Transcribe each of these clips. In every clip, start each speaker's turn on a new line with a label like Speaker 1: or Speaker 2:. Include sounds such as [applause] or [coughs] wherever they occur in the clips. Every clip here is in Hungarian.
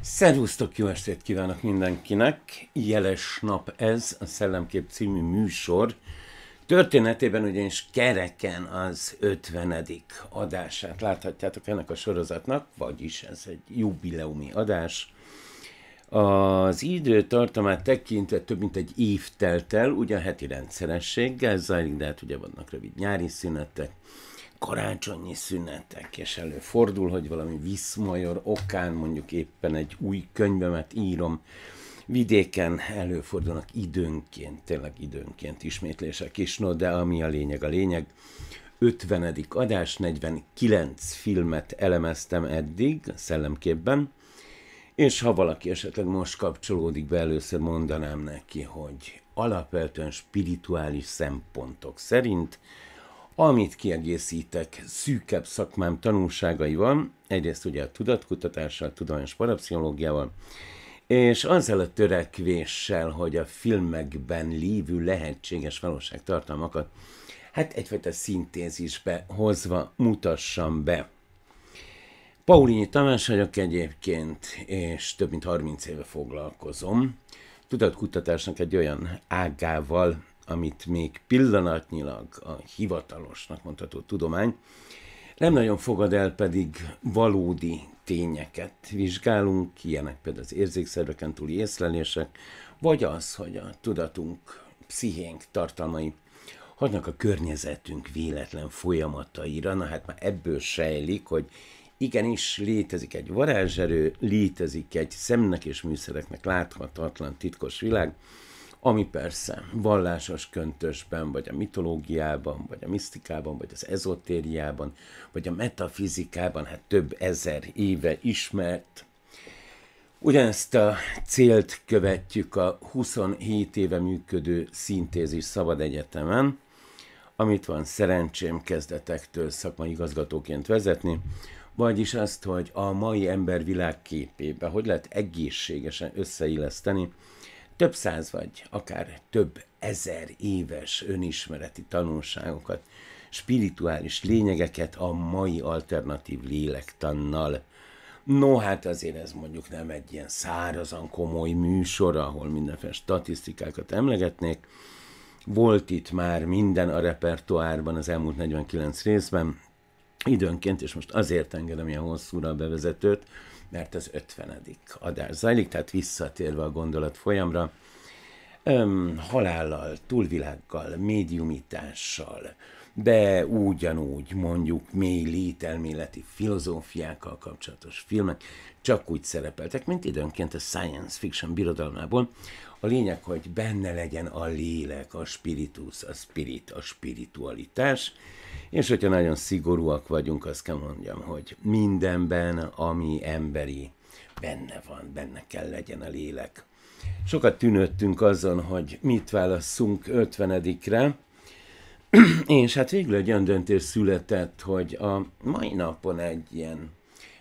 Speaker 1: Szerusztok, jó estét kívánok mindenkinek! Jeles nap ez, a Szellemkép című műsor. Történetében ugyanis kereken az 50. adását láthatjátok ennek a sorozatnak, vagyis ez egy jubileumi adás, az időtartamát tekintve több mint egy év telt el, ugyan heti rendszerességgel zajlik, de hát ugye vannak rövid nyári szünetek, karácsonyi szünetek, és előfordul, hogy valami viszmajor okán mondjuk éppen egy új könyvemet írom, vidéken előfordulnak időnként, tényleg időnként ismétlések is, no, de ami a lényeg, a lényeg, 50. adás, 49 filmet elemeztem eddig, szellemképben, és ha valaki esetleg most kapcsolódik be, először mondanám neki, hogy alapvetően spirituális szempontok szerint, amit kiegészítek szűkebb szakmám tanulságaival, egyrészt ugye a tudatkutatással, tudományos parapszichológiával, és azzal a törekvéssel, hogy a filmekben lévő lehetséges valóságtartalmakat hát egyfajta szintézisbe hozva mutassam be. Paulinyi Tamás vagyok egyébként, és több mint 30 éve foglalkozom tudatkutatásnak egy olyan ágával, amit még pillanatnyilag a hivatalosnak mondható tudomány, nem nagyon fogad el, pedig valódi tényeket vizsgálunk, ilyenek például az érzékszerveken túli észlelések, vagy az, hogy a tudatunk, pszichénk tartalmai hagynak a környezetünk véletlen folyamataira. Na hát már ebből sejlik, hogy Igenis, létezik egy varázserő, létezik egy szemnek és műszereknek láthatatlan titkos világ, ami persze vallásos köntösben, vagy a mitológiában, vagy a misztikában, vagy az ezotériában, vagy a metafizikában, hát több ezer éve ismert. Ugyanezt a célt követjük a 27 éve működő Szintézis Szabad Egyetemen, amit van szerencsém kezdetektől szakmai igazgatóként vezetni, vagyis azt, hogy a mai ember világképébe hogy lehet egészségesen összeilleszteni több száz vagy akár több ezer éves önismereti tanulságokat, spirituális lényegeket a mai alternatív lélektannal. No, hát azért ez mondjuk nem egy ilyen szárazan komoly műsor, ahol mindenféle statisztikákat emlegetnék. Volt itt már minden a repertoárban az elmúlt 49 részben, időnként, és most azért engedem ilyen hosszúra a bevezetőt, mert az 50. adás zajlik, tehát visszatérve a gondolat folyamra, öm, halállal, túlvilággal, médiumitással, de ugyanúgy mondjuk mély lételméleti filozófiákkal kapcsolatos filmek csak úgy szerepeltek, mint időnként a science fiction birodalmából. A lényeg, hogy benne legyen a lélek, a spiritus, a spirit, a spiritualitás, és hogyha nagyon szigorúak vagyunk, azt kell mondjam, hogy mindenben, ami emberi, benne van, benne kell legyen a lélek. Sokat tűnődtünk azon, hogy mit válaszunk 50-re, [clears throat] és hát végül egy olyan döntés született, hogy a mai napon egy ilyen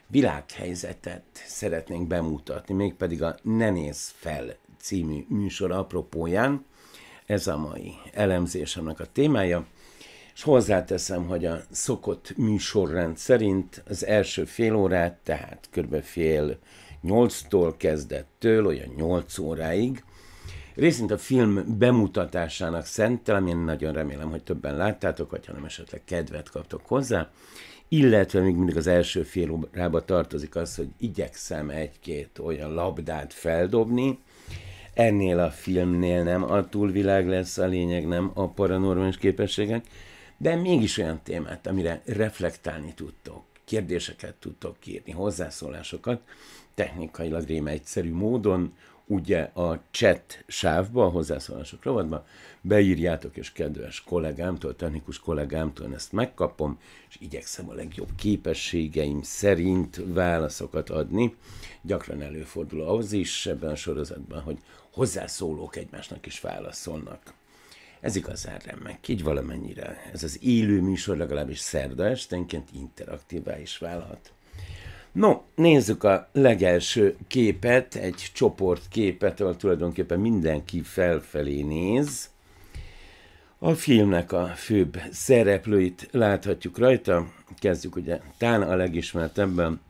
Speaker 1: világhelyzetet szeretnénk bemutatni, mégpedig a Ne nézz fel című műsor apropóján. Ez a mai elemzésemnek a témája. És hozzáteszem, hogy a szokott műsorrend szerint az első fél órát, tehát kb. fél nyolctól kezdettől, olyan nyolc óráig, részint a film bemutatásának szentelem, én nagyon remélem, hogy többen láttátok, vagy ha nem esetleg kedvet kaptok hozzá, illetve még mindig az első fél órába tartozik az, hogy igyekszem egy-két olyan labdát feldobni, ennél a filmnél nem a túlvilág lesz a lényeg, nem a paranormális képességek, de mégis olyan témát, amire reflektálni tudtok, kérdéseket tudtok kérni, hozzászólásokat, technikailag rém egyszerű módon, ugye a chat sávba, a hozzászólások rovatba, beírjátok, és kedves kollégámtól, technikus kollégámtól ezt megkapom, és igyekszem a legjobb képességeim szerint válaszokat adni. Gyakran előfordul az is ebben a sorozatban, hogy hozzászólók egymásnak is válaszolnak. Ez igazán remek, így valamennyire. Ez az élő műsor legalábbis szerda esténként interaktívá is válhat. No, nézzük a legelső képet, egy csoport képet, ahol tulajdonképpen mindenki felfelé néz. A filmnek a főbb szereplőit láthatjuk rajta. Kezdjük ugye tán a legismertebben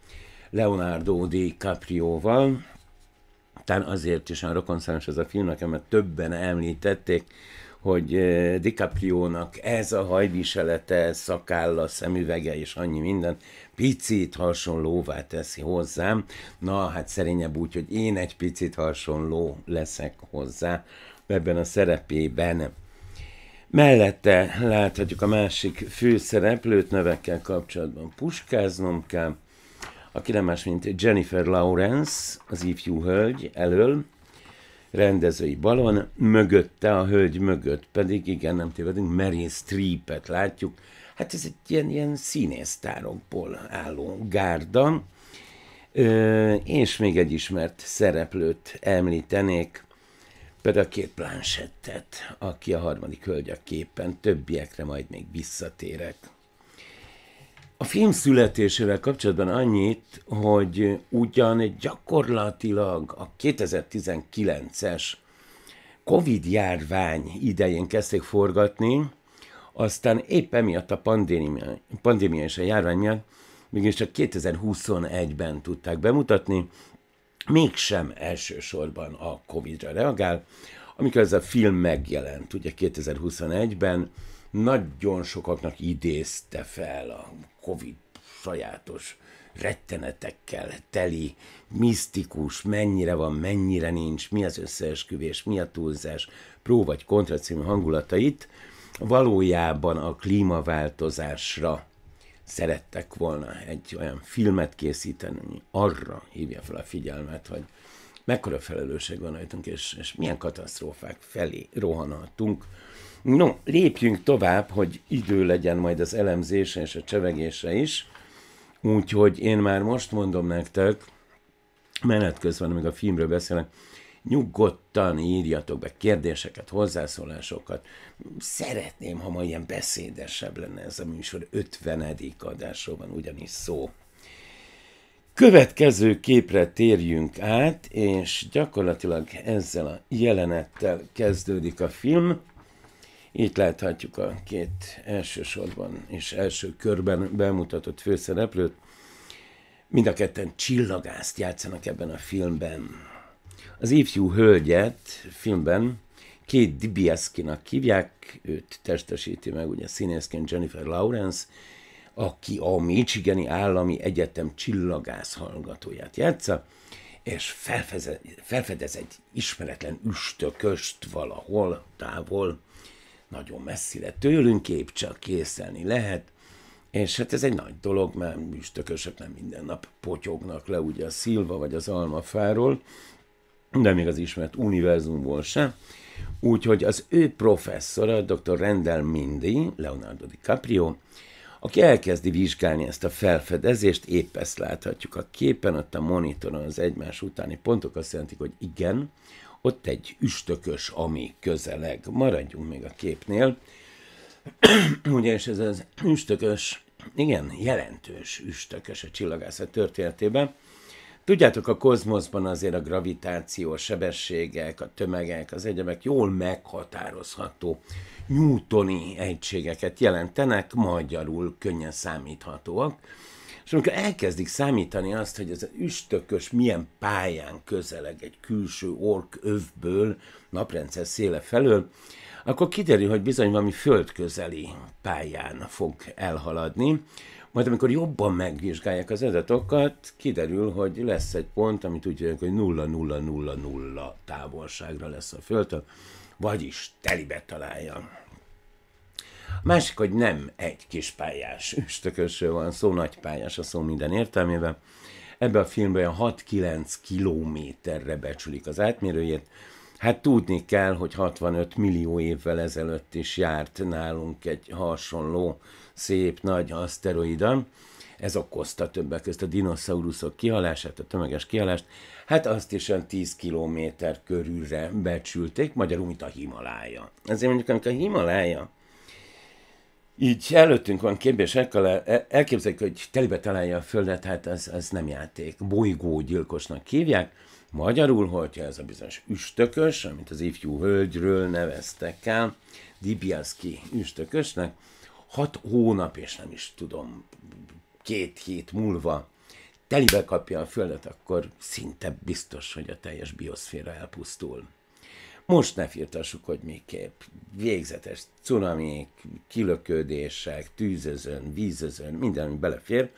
Speaker 1: Leonardo DiCaprio-val. Tán azért is olyan rokonszámos ez a film, nekem, mert többen említették, hogy dicaprio ez a hajviselete, szakálla, szemüvege és annyi minden picit hasonlóvá teszi hozzám. Na, hát szerényebb úgy, hogy én egy picit hasonló leszek hozzá ebben a szerepében. Mellette láthatjuk a másik főszereplőt, nevekkel kapcsolatban puskáznom kell, aki nem más, mint Jennifer Lawrence, az ifjú hölgy elől, rendezői balon, mögötte, a hölgy mögött pedig, igen, nem tévedünk, Meryl Streepet látjuk. Hát ez egy ilyen, ilyen színésztárokból álló gárda. Ö, és még egy ismert szereplőt említenék, például két plánsettet, aki a harmadik hölgy a képen, többiekre majd még visszatérek. A film születésével kapcsolatban annyit, hogy ugyan gyakorlatilag a 2019-es Covid-járvány idején kezdték forgatni, aztán épp emiatt a pandémia, pandémia és a járvány miatt mégis csak 2021-ben tudták bemutatni, mégsem elsősorban a Covid-ra reagál, amikor ez a film megjelent, ugye 2021-ben, nagyon sokaknak idézte fel a Covid sajátos rettenetekkel teli, misztikus, mennyire van, mennyire nincs, mi az összeesküvés, mi a túlzás, pró vagy kontra című hangulatait, valójában a klímaváltozásra szerettek volna egy olyan filmet készíteni, ami arra hívja fel a figyelmet, hogy mekkora felelősség van rajtunk, és, és milyen katasztrófák felé rohanhatunk, No, lépjünk tovább, hogy idő legyen majd az elemzése és a csevegése is. Úgyhogy én már most mondom nektek, menet közben, amíg a filmről beszélek, nyugodtan írjatok be kérdéseket, hozzászólásokat. Szeretném, ha ma ilyen beszédesebb lenne ez a műsor. 50. adásról van ugyanis szó. Következő képre térjünk át, és gyakorlatilag ezzel a jelenettel kezdődik a film. Itt láthatjuk a két elsősorban és első körben bemutatott főszereplőt. Mind a ketten csillagászt játszanak ebben a filmben. Az ifjú hölgyet filmben két Dibieszkinak hívják, őt testesíti meg ugye színészként Jennifer Lawrence, aki a Michigani Állami Egyetem csillagász hallgatóját játsza, és felfedez, felfedez egy ismeretlen üstököst valahol távol, nagyon messzire tőlünk, kép csak készelni lehet, és hát ez egy nagy dolog, mert műstökösök nem minden nap potyognak le ugye a szilva vagy az almafáról, de még az ismert univerzumból se. Úgyhogy az ő professzora, dr. Rendel Mindy, Leonardo DiCaprio, aki elkezdi vizsgálni ezt a felfedezést, épp ezt láthatjuk a képen, ott a monitoron az egymás utáni pontok azt jelentik, hogy igen, ott egy üstökös, ami közeleg. Maradjunk még a képnél. [clears throat] Ugye, és ez az üstökös, igen, jelentős üstökös a csillagászat történetében. Tudjátok, a kozmoszban azért a gravitáció, a sebességek, a tömegek, az egyebek jól meghatározható newtoni egységeket jelentenek, magyarul könnyen számíthatóak és amikor elkezdik számítani azt, hogy ez az üstökös milyen pályán közeleg egy külső ork övből, naprendszer széle felől, akkor kiderül, hogy bizony valami földközeli pályán fog elhaladni. Majd amikor jobban megvizsgálják az adatokat, kiderül, hogy lesz egy pont, amit úgy hívják, hogy nulla távolságra lesz a Földtől, vagyis telibe találja a másik, hogy nem egy kis pályás üstökösről van szó, nagy pályás a szó minden értelmében. Ebben a filmben 6-9 kilométerre becsülik az átmérőjét, Hát tudni kell, hogy 65 millió évvel ezelőtt is járt nálunk egy hasonló szép nagy aszteroida. Ez okozta többek között a dinoszauruszok kihalását, a tömeges kihalást. Hát azt is olyan 10 kilométer körülre becsülték, magyarul, mint a Himalája. Ezért mondjuk, amikor a Himalája így előttünk van kép, elképzeljük, hogy telibe találja a földet, hát az, ez nem játék. Bolygógyilkosnak hívják. Magyarul, hogyha ez a bizonyos üstökös, amit az ifjú hölgyről neveztek el, Dibiaszki üstökösnek, hat hónap, és nem is tudom, két hét múlva telibe kapja a földet, akkor szinte biztos, hogy a teljes bioszféra elpusztul. Most ne firtassuk, hogy miképp. Végzetes cunamik, kilöködések, tűzözön, vízözön, minden, ami belefér.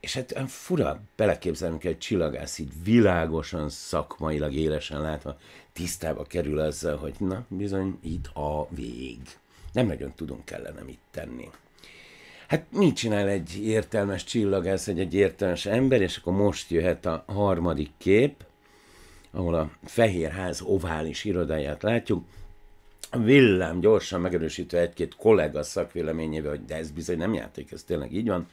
Speaker 1: És hát fura hogy egy csillagász így világosan, szakmailag, élesen látva tisztába kerül azzal, hogy na bizony itt a vég. Nem nagyon tudunk ellene mit tenni. Hát mit csinál egy értelmes csillagász, egy, egy értelmes ember, és akkor most jöhet a harmadik kép, ahol a fehér ház ovális irodáját látjuk, villám gyorsan megerősítve egy-két kollega szakvéleményével, hogy de ez bizony nem játék, ez tényleg így van,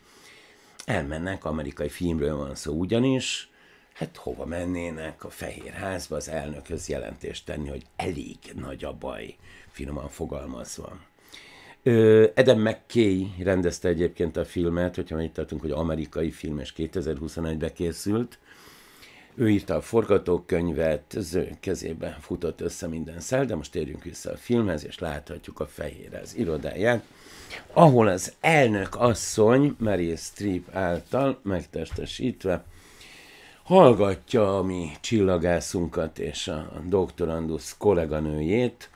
Speaker 1: elmennek, amerikai filmről van szó ugyanis, hát hova mennének a fehér házba az elnökhöz jelentést tenni, hogy elég nagy a baj, finoman fogalmazva. Eden McKay rendezte egyébként a filmet, hogyha már itt tartunk, hogy amerikai film, és 2021-ben készült, ő írta a forgatókönyvet, az ő kezébe futott össze minden szel, de most térjünk vissza a filmhez, és láthatjuk a fehérre az irodáját, ahol az elnök asszony, Mary Streep által megtestesítve, hallgatja a mi csillagászunkat és a doktorandusz kolléganőjét,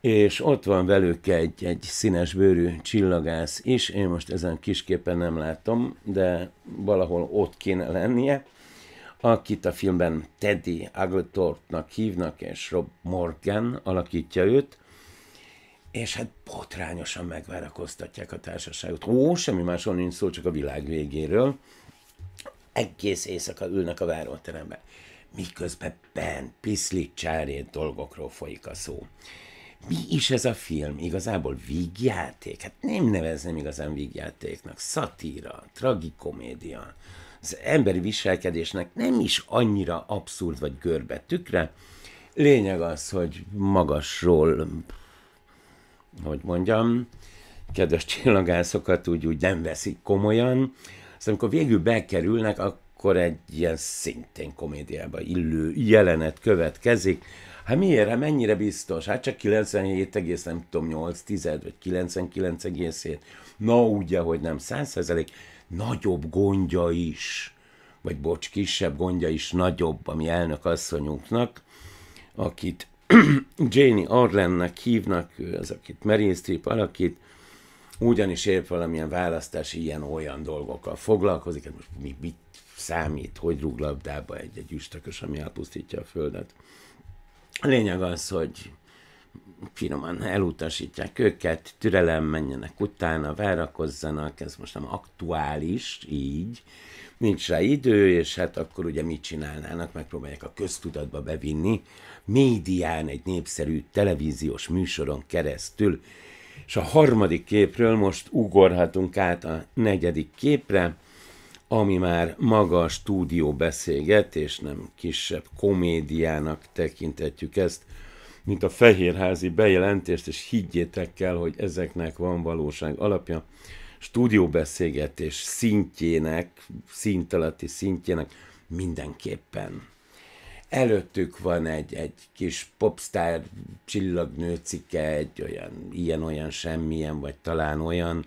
Speaker 1: és ott van velük egy, egy színes bőrű csillagász is, én most ezen kisképpen nem látom, de valahol ott kéne lennie, akit a filmben Teddy Agatortnak hívnak, és Rob Morgan alakítja őt, és hát botrányosan megvárakoztatják a társaságot. Ó, semmi másról nincs szó, csak a világ végéről. Egész éjszaka ülnek a váróteremben, miközben Ben Piszli csárét dolgokról folyik a szó. Mi is ez a film? Igazából vígjáték? Hát nem nevezném igazán vígjátéknak. Szatíra, tragikomédia az emberi viselkedésnek nem is annyira abszurd vagy görbe tükre. Lényeg az, hogy magasról, hogy mondjam, kedves csillagászokat úgy, úgy nem veszik komolyan, aztán amikor végül bekerülnek, akkor egy ilyen szintén komédiába illő jelenet következik. Hát miért? Hát mennyire biztos? Hát csak 97, nem tudom, 8 10, vagy 99,7. Na ugye, hogy nem 100 nagyobb gondja is, vagy bocs, kisebb gondja is nagyobb, ami elnök asszonyunknak, akit [clears throat] Janie Orlennek hívnak, ő az, akit Meryl Streep alakít, ugyanis épp valamilyen választás ilyen-olyan dolgokkal foglalkozik, hát most mi, mit számít, hogy rúg labdába egy, egy üstökös, ami elpusztítja a földet. A lényeg az, hogy finoman elutasítják őket, türelem, menjenek utána, várakozzanak, ez most nem aktuális, így, nincs rá idő, és hát akkor ugye mit csinálnának, megpróbálják a köztudatba bevinni, médián, egy népszerű televíziós műsoron keresztül. És a harmadik képről most ugorhatunk át a negyedik képre, ami már maga a stúdió és nem kisebb komédiának tekintetjük ezt, mint a fehérházi bejelentést, és higgyétek el, hogy ezeknek van valóság alapja. Stúdióbeszélgetés szintjének, szinteleti szintjének mindenképpen. Előttük van egy, egy kis popstar csillagnőcike, egy olyan, ilyen-olyan semmilyen, vagy talán olyan,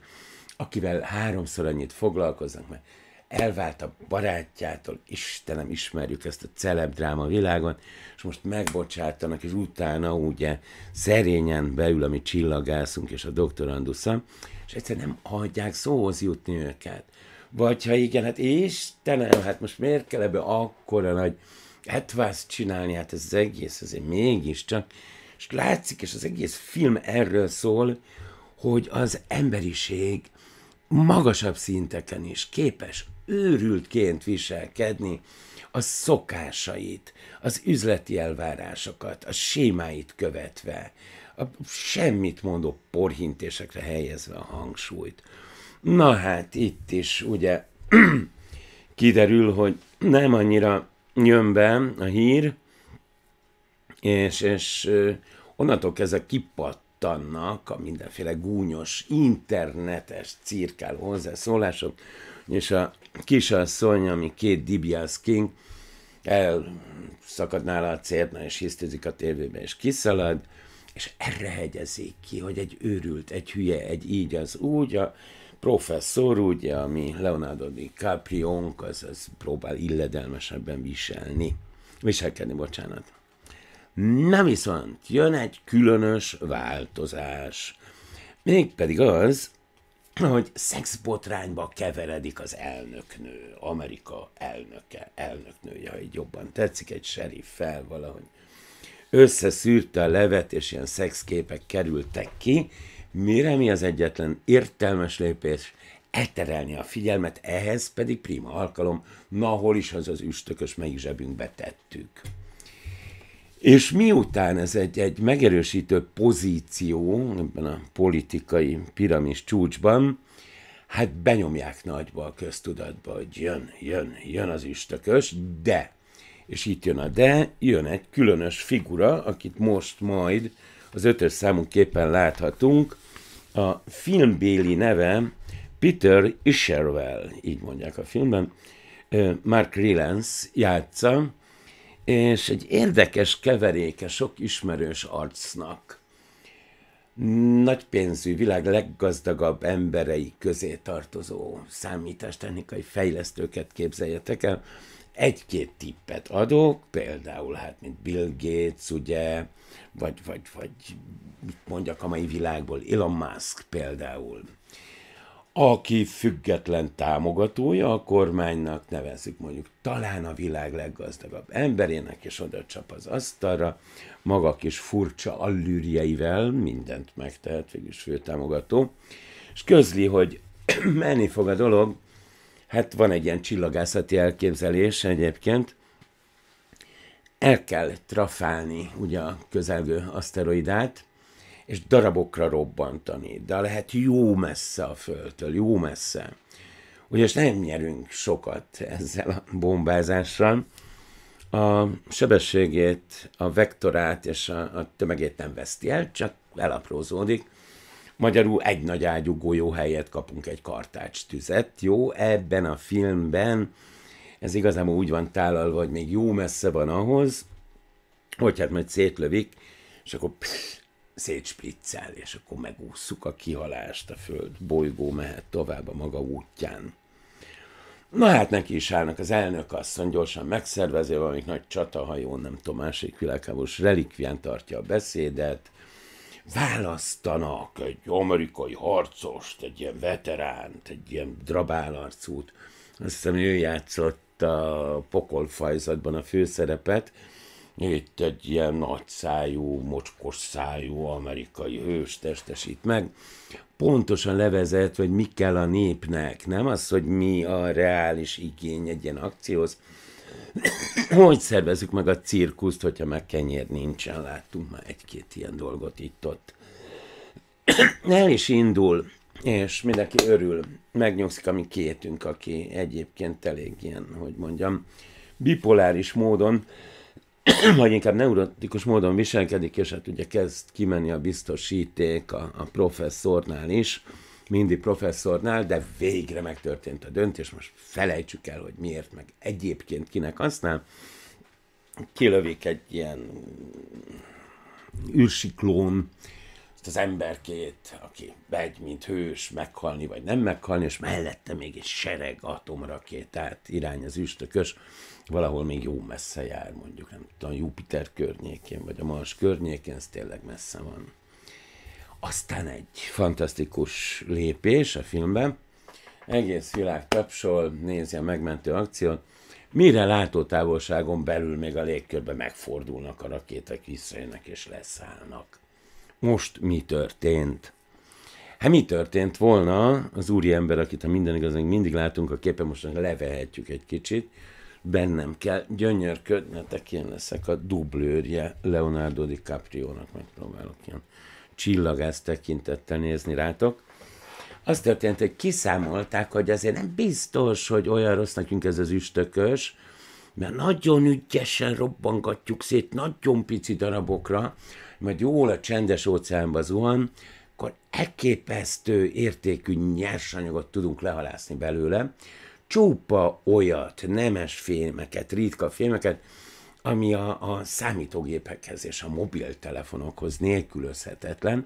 Speaker 1: akivel háromszor annyit foglalkoznak, mert elvált a barátjától, Istenem, ismerjük ezt a dráma világon, és most megbocsátanak, és utána ugye szerényen beül a mi csillagászunk és a doktorandusza, és egyszerűen nem hagyják szóhoz jutni őket. Vagy ha igen, hát Istenem, hát most miért kell ebbe akkora nagy etvászt csinálni, hát ez az egész azért mégiscsak, és látszik, és az egész film erről szól, hogy az emberiség magasabb szinteken is képes őrültként viselkedni, a szokásait, az üzleti elvárásokat, a sémáit követve, a semmit mondó porhintésekre helyezve a hangsúlyt. Na hát itt is ugye [clears throat] kiderül, hogy nem annyira jön be a hír, és, és onnantól kezdve kipattannak a mindenféle gúnyos internetes cirkáló hozzászólások, és a kisasszony, ami két dibjász King, elszakad nála a cérna, és hisztizik a tévébe, és kiszalad, és erre hegyezik ki, hogy egy őrült, egy hülye, egy így, az úgy, a professzor, ugye, ami Leonardo DiCaprio-nk, az, az próbál illedelmesebben viselni, viselkedni, bocsánat. Na viszont jön egy különös változás, mégpedig az, [clears throat] hogy szexbotrányba keveredik az elnöknő, Amerika elnöke, elnöknője, ha így jobban tetszik, egy fel valahogy. Összeszűrte a levet, és ilyen szexképek kerültek ki, mire mi az egyetlen értelmes lépés elterelni a figyelmet, ehhez pedig prima alkalom, na hol is az az üstökös, melyik zsebünkbe tettük. És miután ez egy, egy megerősítő pozíció ebben a politikai piramis csúcsban, hát benyomják nagyba a köztudatba, hogy jön, jön, jön az istökös, de, és itt jön a de, jön egy különös figura, akit most majd az ötös számú képen láthatunk, a filmbéli neve Peter Isherwell, így mondják a filmben, Mark Rylance játsza, és egy érdekes keveréke sok ismerős arcnak. Nagy pénzű, világ leggazdagabb emberei közé tartozó számítástechnikai fejlesztőket képzeljetek el. Egy-két tippet adok, például hát mint Bill Gates, ugye, vagy, vagy, vagy mit mondjak a mai világból, Elon Musk például aki független támogatója a kormánynak, nevezik mondjuk talán a világ leggazdagabb emberének, és oda csap az asztalra, maga kis furcsa allűrjeivel mindent megtehet, végülis főtámogató, és közli, hogy [clears throat] menni fog a dolog, hát van egy ilyen csillagászati elképzelés egyébként, el kell trafálni ugye a közelgő aszteroidát, és darabokra robbantani, de lehet jó messze a földtől, jó messze. Ugyanis nem nyerünk sokat ezzel a bombázással. A sebességét, a vektorát és a, a tömegét nem veszti el, csak elaprózódik. Magyarul egy nagy ágyú golyó helyett kapunk egy kartács tüzet, jó? Ebben a filmben ez igazából úgy van tálalva, hogy még jó messze van ahhoz, hogy hát majd szétlövik, és akkor pff, szétspriccel, és akkor megússzuk a kihalást, a föld bolygó mehet tovább a maga útján. Na hát neki is állnak az elnök asszony, gyorsan megszervezi valamik nagy csatahajón, nem tudom, másik világháborús relikvián tartja a beszédet, választanak egy amerikai harcost, egy ilyen veteránt, egy ilyen drabálarcút. Azt hiszem, ő játszott a pokolfajzatban a főszerepet, itt egy ilyen nagy szájú, mocskos szájú amerikai hős testesít meg, pontosan levezet, hogy mi kell a népnek, nem az, hogy mi a reális igény egy ilyen akcióhoz, [coughs] hogy szervezzük meg a cirkuszt, hogyha meg kenyér nincsen, láttunk már egy-két ilyen dolgot itt-ott. [coughs] El is indul, és mindenki örül, megnyugszik a mi kétünk, aki egyébként elég ilyen, hogy mondjam, bipoláris módon [clears throat] vagy inkább neurotikus módon viselkedik, és hát ugye kezd kimenni a biztosíték a, a professzornál is, mindig professzornál, de végre megtörtént a döntés, most felejtsük el, hogy miért, meg egyébként kinek használ. Kilövik egy ilyen űrsiklón, azt az emberkét, aki megy, mint hős, meghalni vagy nem meghalni, és mellette még egy sereg atomrakétát irány az üstökös, valahol még jó messze jár, mondjuk nem tudom, Jupiter környékén, vagy a Mars környékén, ez tényleg messze van. Aztán egy fantasztikus lépés a filmben, egész világ tapsol, nézi a megmentő akciót, mire látótávolságon belül még a légkörbe megfordulnak a rakéták, visszajönnek és leszállnak. Most mi történt? Hát mi történt volna az úriember, akit ha minden igaz, mindig látunk a képen, most levehetjük egy kicsit, bennem kell gyönyörködnetek, hát én leszek a dublőrje Leonardo DiCaprio-nak, megpróbálok ilyen csillagász tekintettel nézni rátok. Az történt, hogy kiszámolták, hogy azért nem biztos, hogy olyan rossz nekünk ez az üstökös, mert nagyon ügyesen robbangatjuk szét, nagyon pici darabokra, majd jól a csendes óceánba zuhan, akkor elképesztő értékű nyersanyagot tudunk lehalászni belőle, csupa olyat, nemes filmeket, ritka filmeket, ami a, a számítógépekhez és a mobiltelefonokhoz nélkülözhetetlen.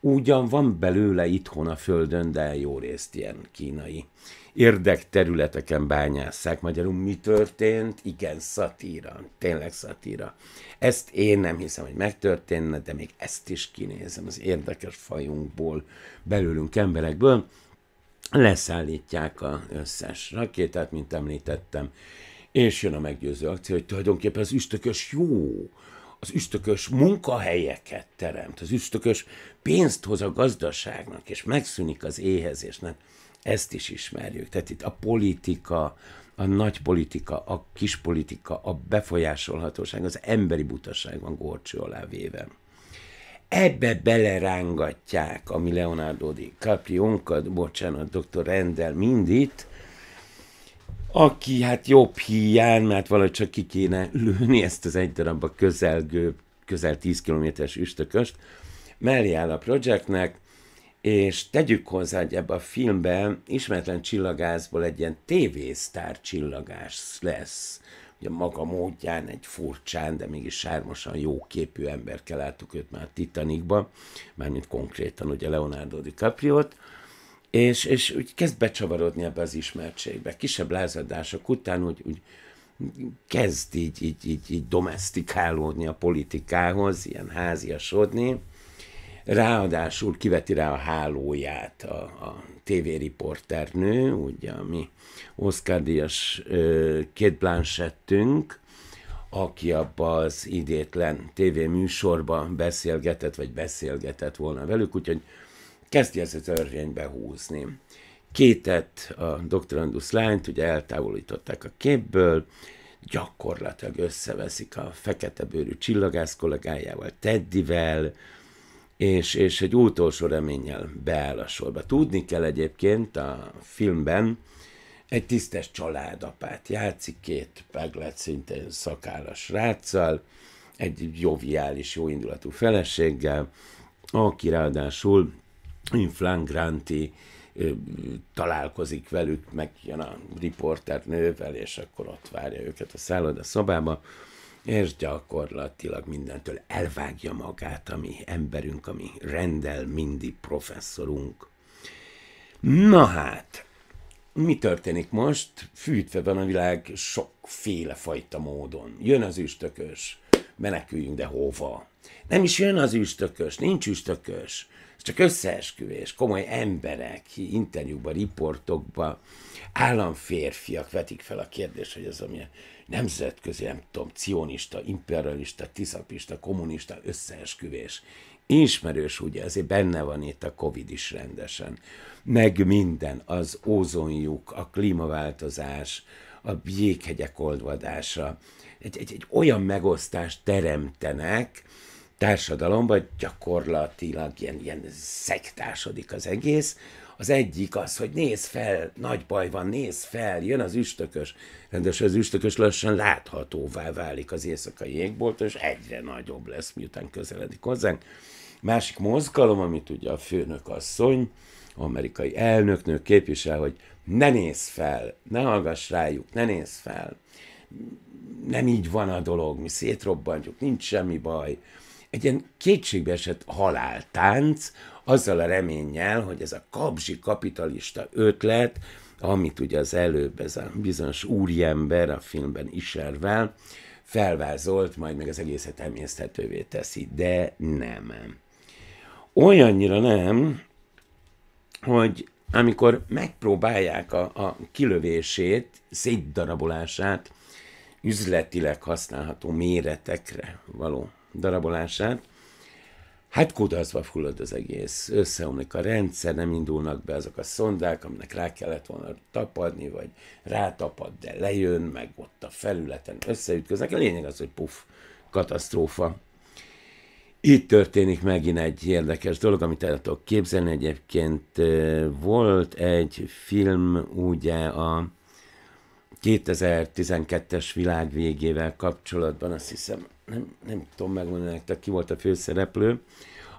Speaker 1: Ugyan van belőle itthon a földön, de jó részt ilyen kínai érdekterületeken bányásszák. Magyarul mi történt? Igen, szatíra. Tényleg szatíra. Ezt én nem hiszem, hogy megtörténne, de még ezt is kinézem az érdekes fajunkból, belőlünk emberekből leszállítják az összes rakétát, mint említettem, és jön a meggyőző akció, hogy tulajdonképpen az üstökös jó, az üstökös munkahelyeket teremt, az üstökös pénzt hoz a gazdaságnak, és megszűnik az éhezés. Nem, ezt is ismerjük. Tehát itt a politika, a nagy politika, a kis politika, a befolyásolhatóság, az emberi butaság van górcső alá véve ebbe belerángatják, ami Leonardo DiCaprio-nkat, bocsánat, dr. Rendel mindit, aki hát jobb hiány, mert valahogy csak ki kéne lőni ezt az egy darabba közelgő, közel 10 kilométeres üstököst, mellé áll a projektnek, és tegyük hozzá, hogy ebbe a filmben ismeretlen csillagászból egy ilyen tévésztár csillagás lesz a maga módján egy furcsán, de mégis sármosan jó képű ember kell láttuk őt már a Titanicba, mármint konkrétan ugye Leonardo DiCaprio-t, és, és úgy kezd becsavarodni ebbe az ismertségbe. Kisebb lázadások után úgy, úgy kezd így, így, így, így domestikálódni a politikához, ilyen háziasodni, Ráadásul kiveti rá a hálóját a, a tévériporternő, ugye mi Oscar-díjas két blánsettünk, aki abba az idétlen tévéműsorba beszélgetett, vagy beszélgetett volna velük, úgyhogy kezdi ezt a törvénybe húzni. Kétet a doktorandus lányt, ugye eltávolították a képből, gyakorlatilag összeveszik a fekete bőrű csillagász kollégájával, Teddyvel, és, és egy utolsó reménnyel beáll a sorba. Tudni kell egyébként a filmben, egy tisztes családapát játszik, két meglet szintén szakállas ráccal, egy joviális, jóindulatú feleséggel, aki ráadásul inflangranti találkozik velük, meg jön a riporternővel, és akkor ott várja őket a a szobába, és gyakorlatilag mindentől elvágja magát, ami emberünk, ami rendel mindig professzorunk. Na hát, mi történik most? Fűtve van a világ sokféle fajta módon. Jön az üstökös, meneküljünk, de hova? Nem is jön az üstökös, nincs üstökös, ez csak összeesküvés, komoly emberek, interjúkban, riportokban, államférfiak vetik fel a kérdést, hogy az, ami nemzetközi, nem tudom, cionista, imperialista, tiszapista, kommunista összeesküvés. Ismerős, ugye, ezért benne van itt a Covid is rendesen. Meg minden, az ózonjuk, a klímaváltozás, a jéghegyek oldvadása. Egy, egy, egy olyan megosztást teremtenek, társadalomban gyakorlatilag ilyen, ilyen szektásodik az egész, az egyik az, hogy néz fel, nagy baj van, néz fel, jön az üstökös. Rendesen az üstökös lassan láthatóvá válik az éjszakai égbolt, és egyre nagyobb lesz, miután közeledik hozzánk. Másik mozgalom, amit ugye a főnök asszony, amerikai elnöknő képvisel, hogy ne néz fel, ne hallgass rájuk, ne néz fel. Nem így van a dolog, mi szétrobbantjuk, nincs semmi baj. Egy ilyen kétségbeesett haláltánc, azzal a reménnyel, hogy ez a kapzsi kapitalista ötlet, amit ugye az előbb ez a bizonyos úriember a filmben Iservel felvázolt, majd meg az egészet emészthetővé teszi, de nem. Olyannyira nem, hogy amikor megpróbálják a, a kilövését, szétdarabolását, üzletileg használható méretekre való darabolását, Hát kudarcba fullad az egész, összeomlik a rendszer, nem indulnak be azok a szondák, aminek rá kellett volna tapadni, vagy rátapad, de lejön, meg ott a felületen összeütköznek. A lényeg az, hogy puff, katasztrófa. Itt történik megint egy érdekes dolog, amit el tudok képzelni. Egyébként volt egy film, ugye a 2012-es világ végével kapcsolatban, azt hiszem nem, nem tudom megmondani nektek, ki volt a főszereplő.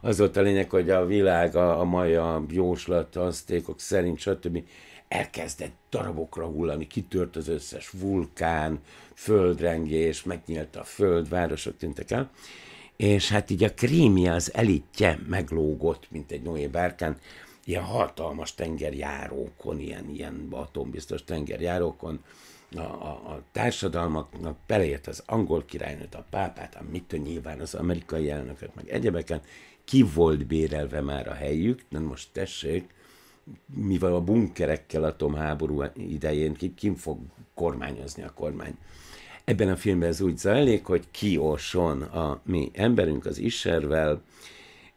Speaker 1: Az volt a lényeg, hogy a világ, a, a maja, jóslat, aztékok szerint, stb. elkezdett darabokra hullani, kitört az összes vulkán, földrengés, megnyílt a föld, városok tűntek el, és hát így a krémia az elitje meglógott, mint egy Noé bárkán, ilyen hatalmas tengerjárókon, ilyen, ilyen atombiztos tengerjárókon, a, a, a társadalmaknak, beleért az angol királynőt, a pápát, a mitő nyilván az amerikai elnököt, meg egyebeken, ki volt bérelve már a helyük, nem most tessék, mivel a bunkerekkel atomháború idején ki, kim fog kormányozni a kormány. Ebben a filmben ez úgy zajlik, hogy kiorson a mi emberünk az Isservel,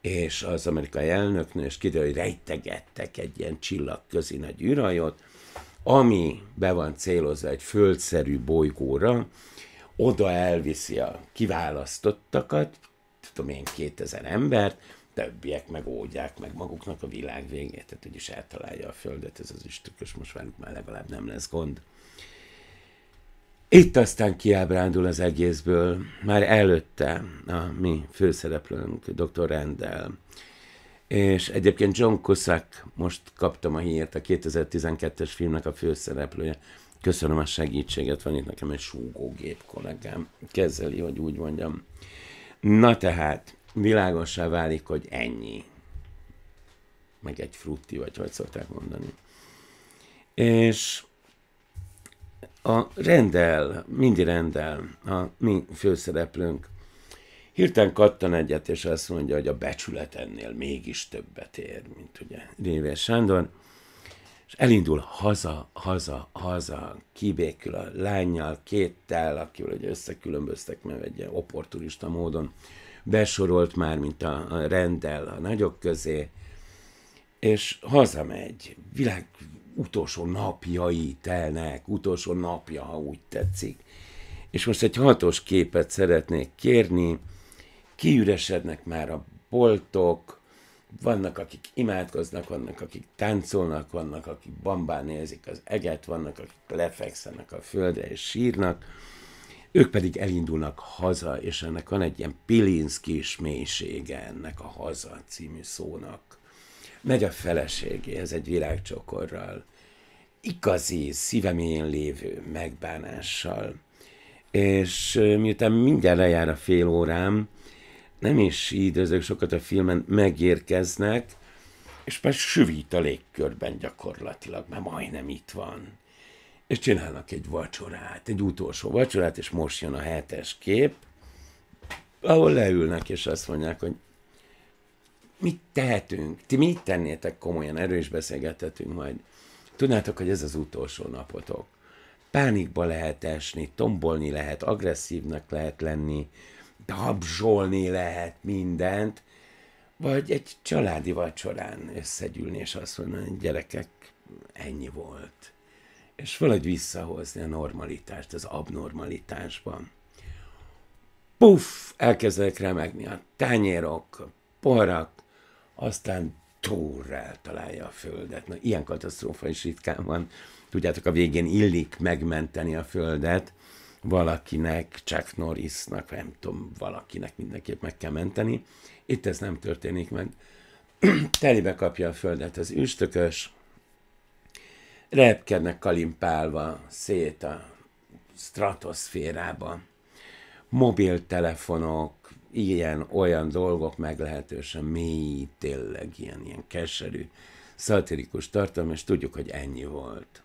Speaker 1: és az amerikai elnöknő, és kiderül, hogy rejtegettek egy ilyen csillagközi nagy űrajot, ami be van célozva egy földszerű bolygóra, oda elviszi a kiválasztottakat, tudom én, 2000 embert, többiek meg megoldják meg maguknak a világ végét, tehát úgyis eltalálja a Földet, ez az is tökös, most már, már legalább nem lesz gond. Itt aztán kiábrándul az egészből, már előtte a mi főszereplőnk, dr. Rendel, és egyébként John Cusack, most kaptam a hírt, a 2012-es filmnek a főszereplője. Köszönöm a segítséget, van itt nekem egy súgógép kollégám. Kezeli, hogy úgy mondjam. Na tehát, világosá válik, hogy ennyi. Meg egy frutti, vagy hogy szokták mondani. És a rendel, mindig rendel, a mi főszereplőnk Hirtelen kattan egyet, és azt mondja, hogy a becsület ennél mégis többet ér, mint ugye Révér Sándor. És elindul haza, haza, haza, kibékül a lányjal, kéttel, akivel ugye összekülönböztek, mert egy opportunista módon besorolt már, mint a, rendel a nagyok közé, és hazamegy. Világ utolsó napjai telnek, utolsó napja, ha úgy tetszik. És most egy hatos képet szeretnék kérni, kiüresednek már a boltok, vannak, akik imádkoznak, vannak, akik táncolnak, vannak, akik bambán érzik az eget, vannak, akik lefekszenek a földre és sírnak, ők pedig elindulnak haza, és ennek van egy ilyen pilinszkis mélysége ennek a haza című szónak. Megy a ez egy virágcsokorral, igazi, szívemélyén lévő megbánással. És miután mindjárt lejár a fél órám, nem is így ezek sokat a filmen megérkeznek, és már süvít a légkörben gyakorlatilag, mert majdnem itt van. És csinálnak egy vacsorát, egy utolsó vacsorát, és most jön a hetes kép, ahol leülnek, és azt mondják, hogy mit tehetünk, ti mit tennétek komolyan, erről is beszélgethetünk majd. Tudnátok, hogy ez az utolsó napotok. Pánikba lehet esni, tombolni lehet, agresszívnak lehet lenni, dabzsolni lehet mindent, vagy egy családi vacsorán összegyűlni, és azt mondani, hogy gyerekek, ennyi volt. És valahogy visszahozni a normalitást az abnormalitásban. Puff, elkezdek remegni a tányérok, a porak, aztán túrrel találja a földet. Na, ilyen katasztrófa is ritkán van. Tudjátok, a végén illik megmenteni a földet, valakinek, Chuck Norrisnak, nem tudom, valakinek mindenképp meg kell menteni. Itt ez nem történik meg. [clears throat] Telibe kapja a földet az üstökös, repkednek kalimpálva szét a stratoszférába. Mobiltelefonok, ilyen, olyan dolgok meglehetősen mély, tényleg ilyen, ilyen keserű, szatirikus tartalom, és tudjuk, hogy ennyi volt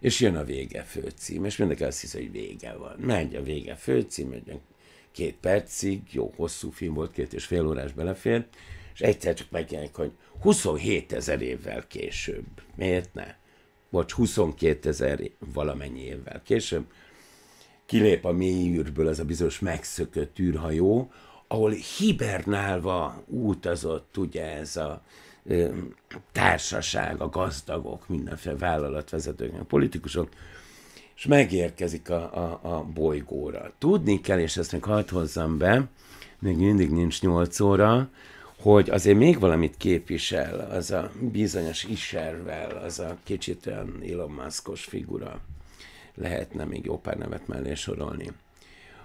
Speaker 1: és jön a vége főcím, és mindenki azt hiszi, hogy vége van. Megy a vége főcím, egy két percig, jó hosszú film volt, két és fél órás belefér, és egyszer csak megjelenik, hogy 27 ezer évvel később. Miért ne? Vagy 22 ezer valamennyi évvel később kilép a mély űrből az a bizonyos megszökött űrhajó, ahol hibernálva útazott ugye ez a társaság, a gazdagok, mindenféle vállalatvezetők, politikusok, és megérkezik a, a, a bolygóra. Tudni kell, és ezt még hadd hozzam be, még mindig nincs 8 óra, hogy azért még valamit képvisel az a bizonyos iservel, az a kicsit olyan Elon Muskos figura. Lehetne még jó pár nevet mellé sorolni.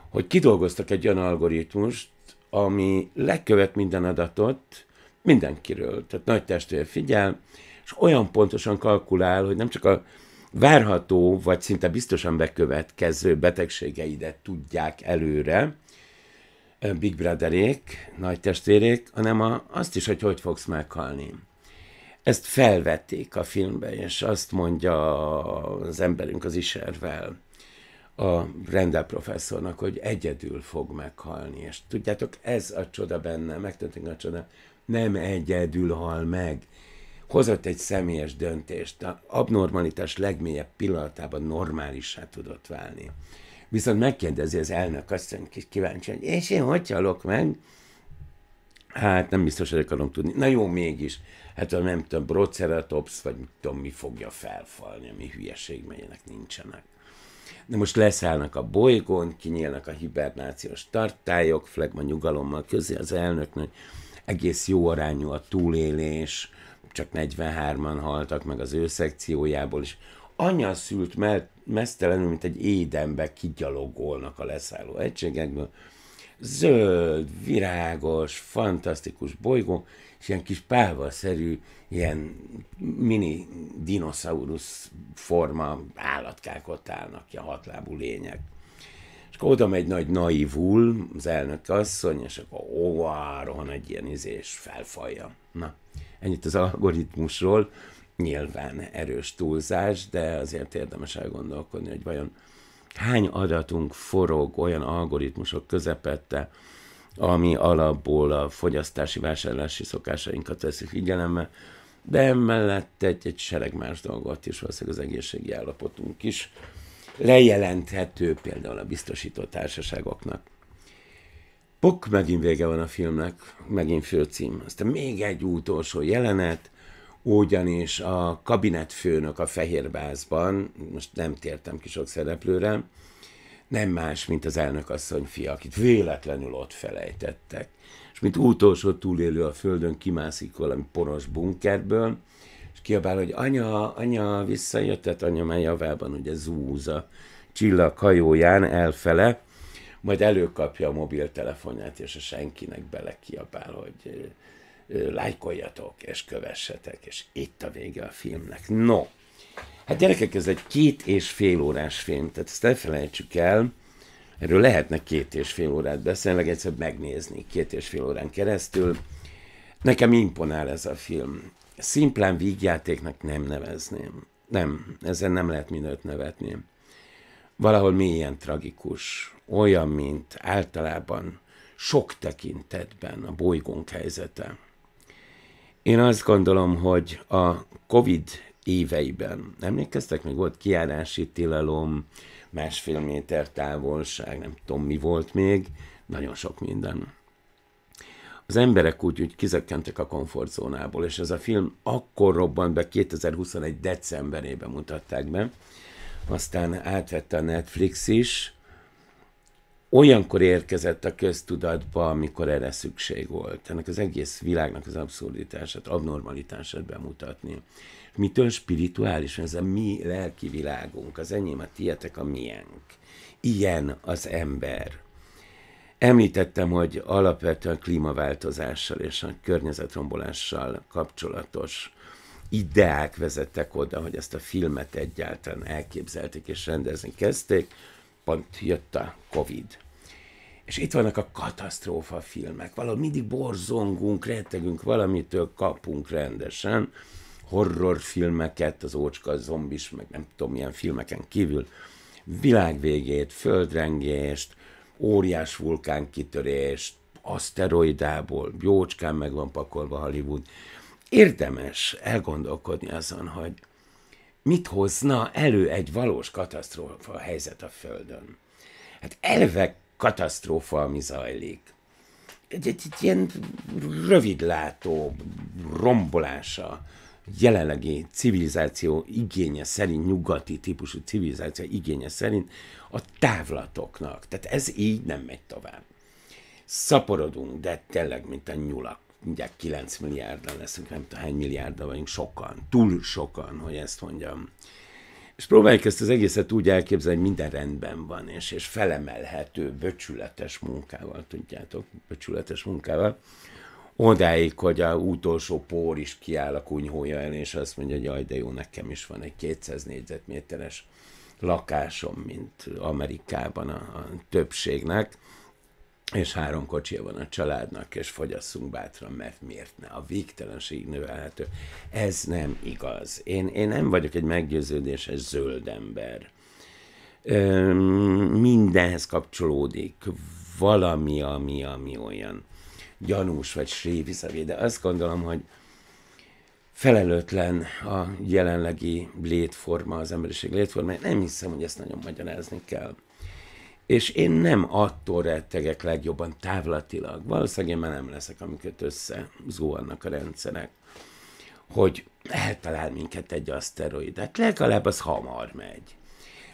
Speaker 1: Hogy kidolgoztak egy olyan algoritmust, ami lekövet minden adatot, mindenkiről. Tehát nagy testvér figyel, és olyan pontosan kalkulál, hogy nem csak a várható, vagy szinte biztosan bekövetkező betegségeidet tudják előre, Big Brotherék, nagy testvérék, hanem a, azt is, hogy hogy fogsz meghalni. Ezt felvették a filmben és azt mondja az emberünk az Iservel, a Rendel professzornak, hogy egyedül fog meghalni. És tudjátok, ez a csoda benne, megtörténik a csoda, nem egyedül hal meg. Hozott egy személyes döntést, a abnormalitás legmélyebb pillanatában normálissá tudott válni. Viszont megkérdezi az elnök azt, hogy kíváncsi, hogy és én hogy halok meg? Hát nem biztos, hogy akarom tudni. Na jó, mégis. Hát nem tudom, Broceratops, vagy tudom, mi fogja felfalni, ami hülyeség, melyenek nincsenek. De most leszállnak a bolygón, kinyílnak a hibernációs tartályok, flegma nyugalommal közé az elnöknek, egész jó arányú a túlélés, csak 43-an haltak meg az ő szekciójából, és anya szült mert mesztelenül, mint egy édenbe kigyalogolnak a leszálló egységekből. Zöld, virágos, fantasztikus bolygó, és ilyen kis pálvaszerű, ilyen mini dinoszaurusz forma állatkák ott állnak, ilyen hatlábú lények akkor oda megy nagy naivul az elnök asszony, és akkor óvá, rohan egy ilyen izés, felfalja. Na, ennyit az algoritmusról. Nyilván erős túlzás, de azért érdemes elgondolkodni, hogy vajon hány adatunk forog olyan algoritmusok közepette, ami alapból a fogyasztási, vásárlási szokásainkat teszi figyelembe, de emellett egy, egy sereg más dolgot is, valószínűleg az egészségi állapotunk is lejelenthető például a biztosító társaságoknak. Pok, megint vége van a filmnek, megint főcím. Aztán még egy utolsó jelenet, ugyanis a kabinetfőnök a Fehérbázban, most nem tértem ki sok szereplőre, nem más, mint az elnökasszony fia, akit véletlenül ott felejtettek. És mint utolsó túlélő a földön kimászik valami poros bunkerből, kiabál, hogy anya, anya, visszajött, tehát anya már javában ugye zúz a csilla kajóján elfele, majd előkapja a mobiltelefonját, és a senkinek bele kiabál, hogy lájkoljatok, és kövessetek, és itt a vége a filmnek. No, hát gyerekek, ez egy két és fél órás film, tehát ezt elfelejtsük el, erről lehetne két és fél órát beszélni, legegyszerűbb megnézni két és fél órán keresztül. Nekem imponál ez a film szimplán vígjátéknak nem nevezném. Nem, ezen nem lehet mindent nevetni. Valahol mélyen tragikus, olyan, mint általában sok tekintetben a bolygónk helyzete. Én azt gondolom, hogy a COVID éveiben, emlékeztek, még volt kiárási tilalom, másfél méter távolság, nem tudom mi volt még, nagyon sok minden az emberek úgy, úgy kizökkentek a komfortzónából, és ez a film akkor robbant be, 2021. decemberében mutatták be, aztán átvette a Netflix is, olyankor érkezett a köztudatba, amikor erre szükség volt. Ennek az egész világnak az abszurditását, abnormalitását bemutatni. Mitől spirituális? Ez a mi lelki világunk, az enyém, a tietek, a miénk. Ilyen az ember. Említettem, hogy alapvetően klímaváltozással és a környezetrombolással kapcsolatos ideák vezettek oda, hogy ezt a filmet egyáltalán elképzelték és rendezni kezdték, pont jött a Covid. És itt vannak a katasztrófa filmek. Valahogy mindig borzongunk, rettegünk valamitől, kapunk rendesen horrorfilmeket, az ócska zombis, meg nem tudom milyen filmeken kívül, világvégét, földrengést, óriás vulkánkitörést, aszteroidából, jócskán meg van pakolva Hollywood. Érdemes elgondolkodni azon, hogy mit hozna elő egy valós katasztrófa helyzet a Földön.
Speaker 2: Hát elve
Speaker 1: katasztrófa, ami zajlik. Egy, egy, egy ilyen rövidlátó rombolása jelenlegi civilizáció igénye szerint, nyugati típusú civilizáció igénye szerint a távlatoknak. Tehát ez így nem megy tovább. Szaporodunk, de tényleg, mint a nyulak. Mindjárt 9 milliárdan leszünk, nem tudom hány milliárdan vagyunk, sokan, túl sokan, hogy ezt mondjam. És próbáljuk ezt az egészet úgy elképzelni, hogy minden rendben van, és, és felemelhető, böcsületes munkával, tudjátok, böcsületes munkával. Odáig, hogy a utolsó pór is kiáll a kunyhója el, és azt mondja, hogy jaj, de jó, nekem is van egy 200 négyzetméteres lakásom, mint Amerikában a, a többségnek, és három kocsia van a családnak, és fogyasszunk bátran, mert miért ne? A végtelenség növelhető. Ez nem igaz. Én, én nem vagyok egy meggyőződéses zöld ember. Ö, mindenhez kapcsolódik valami, ami, ami olyan gyanús vagy séviszavé, de azt gondolom, hogy felelőtlen a jelenlegi létforma, az emberiség létforma. Nem hiszem, hogy ezt nagyon magyarázni kell. És én nem attól rettegek legjobban távlatilag, valószínűleg én már nem leszek, amiket összezuhannak a rendszerek, hogy eltalál minket egy aszteroid. Hát legalább az hamar megy.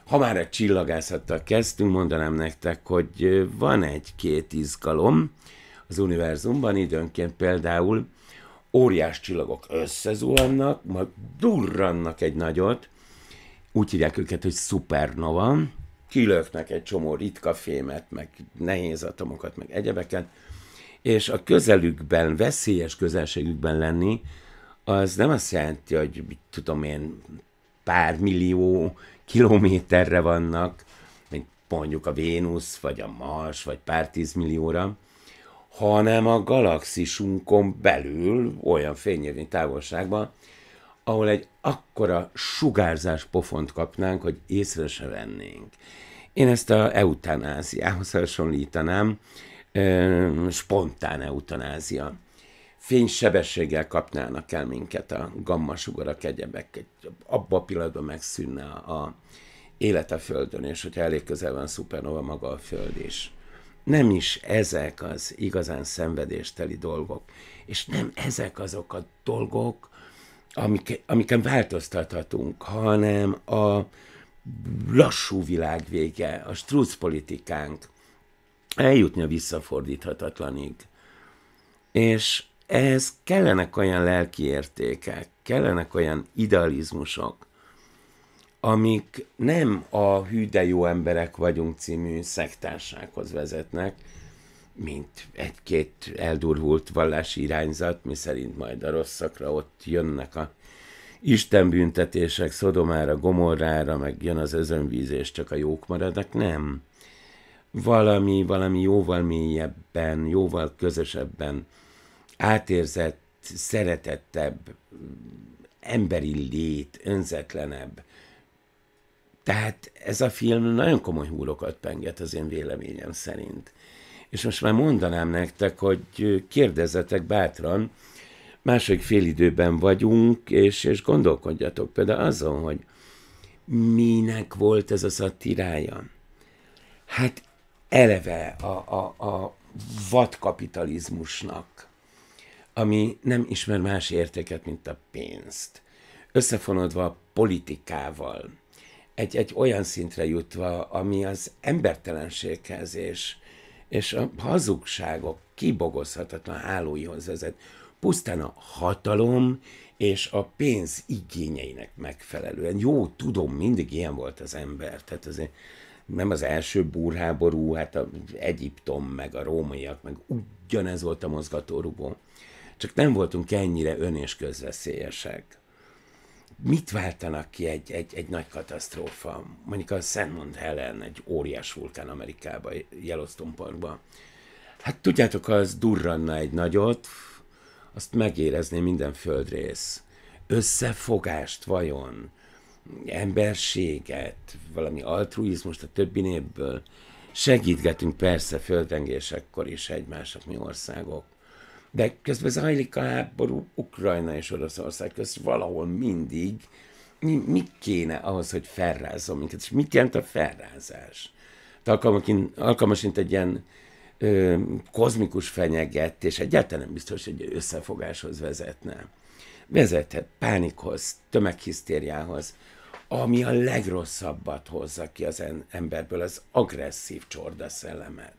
Speaker 1: Ha már a csillagászattal kezdtünk, mondanám nektek, hogy van egy-két izgalom, az univerzumban, időnként például óriás csillagok összezuhannak, majd durrannak egy nagyot, úgy hívják őket, hogy szupernova, kilöknek egy csomó ritka fémet, meg nehéz atomokat, meg egyebeket, és a közelükben, veszélyes közelségükben lenni, az nem azt jelenti, hogy tudom én, pár millió kilométerre vannak, mint mondjuk a Vénusz, vagy a Mars, vagy pár tízmillióra, hanem a galaxisunkon belül olyan fényérvény távolságban, ahol egy akkora sugárzás pofont kapnánk, hogy észre se vennénk. Én ezt a eutanáziához hasonlítanám, spontán eutanázia. Fénysebességgel kapnának el minket a sugarak egyebek. Abba a pillanatban megszűnne a, élet a Földön, és hogyha elég közel van szupernova maga a Föld is nem is ezek az igazán szenvedésteli dolgok, és nem ezek azok a dolgok, amik, amiken változtathatunk, hanem a lassú világ vége, a struc politikánk eljutni a visszafordíthatatlanig. És ehhez kellenek olyan lelkiértékek, kellenek olyan idealizmusok, amik nem a hű de jó emberek vagyunk című szektársághoz vezetnek, mint egy-két eldurvult vallási irányzat, mi szerint majd a rosszakra ott jönnek a Isten büntetések Szodomára, Gomorrára, meg jön az özönvíz, és csak a jók maradnak. Nem. Valami, valami jóval mélyebben, jóval közösebben átérzett, szeretettebb, emberi lét, önzetlenebb, tehát ez a film nagyon komoly húrokat penget az én véleményem szerint. És most már mondanám nektek, hogy kérdezzetek bátran, második időben vagyunk, és, és gondolkodjatok például azon, hogy minek volt ez a szatirája. Hát eleve a, a, a vadkapitalizmusnak, ami nem ismer más értéket, mint a pénzt. Összefonodva a politikával, egy, egy olyan szintre jutva, ami az embertelenséghez és, és a hazugságok kibogozhatatlan hálóihoz vezet. Pusztán a hatalom és a pénz igényeinek megfelelően. Jó, tudom, mindig ilyen volt az ember. Tehát azért nem az első búrháború, hát a Egyiptom, meg a rómaiak, meg ugyanez volt a mozgatórugó. Csak nem voltunk ennyire ön és közveszélyesek mit váltanak ki egy, egy, egy nagy katasztrófa? Mondjuk a mond Helen, egy óriás vulkán Amerikában, Yellowstone Parkban. Hát tudjátok, az durranna egy nagyot, azt megérezné minden földrész. Összefogást vajon, emberséget, valami altruizmust a többi népből. Segítgetünk persze földrengésekkor is egymásnak mi országok de közben zajlik a háború Ukrajna és Oroszország között, valahol mindig mi, mi kéne ahhoz, hogy felrázzon minket, és mit jelent a felrázás? Alkalmasint, alkalmasint egy ilyen ö, kozmikus és egyáltalán nem biztos, hogy összefogáshoz vezetne. Vezethet pánikhoz, tömeghisztériához, ami a legrosszabbat hozza ki az emberből, az agresszív csorda szellemet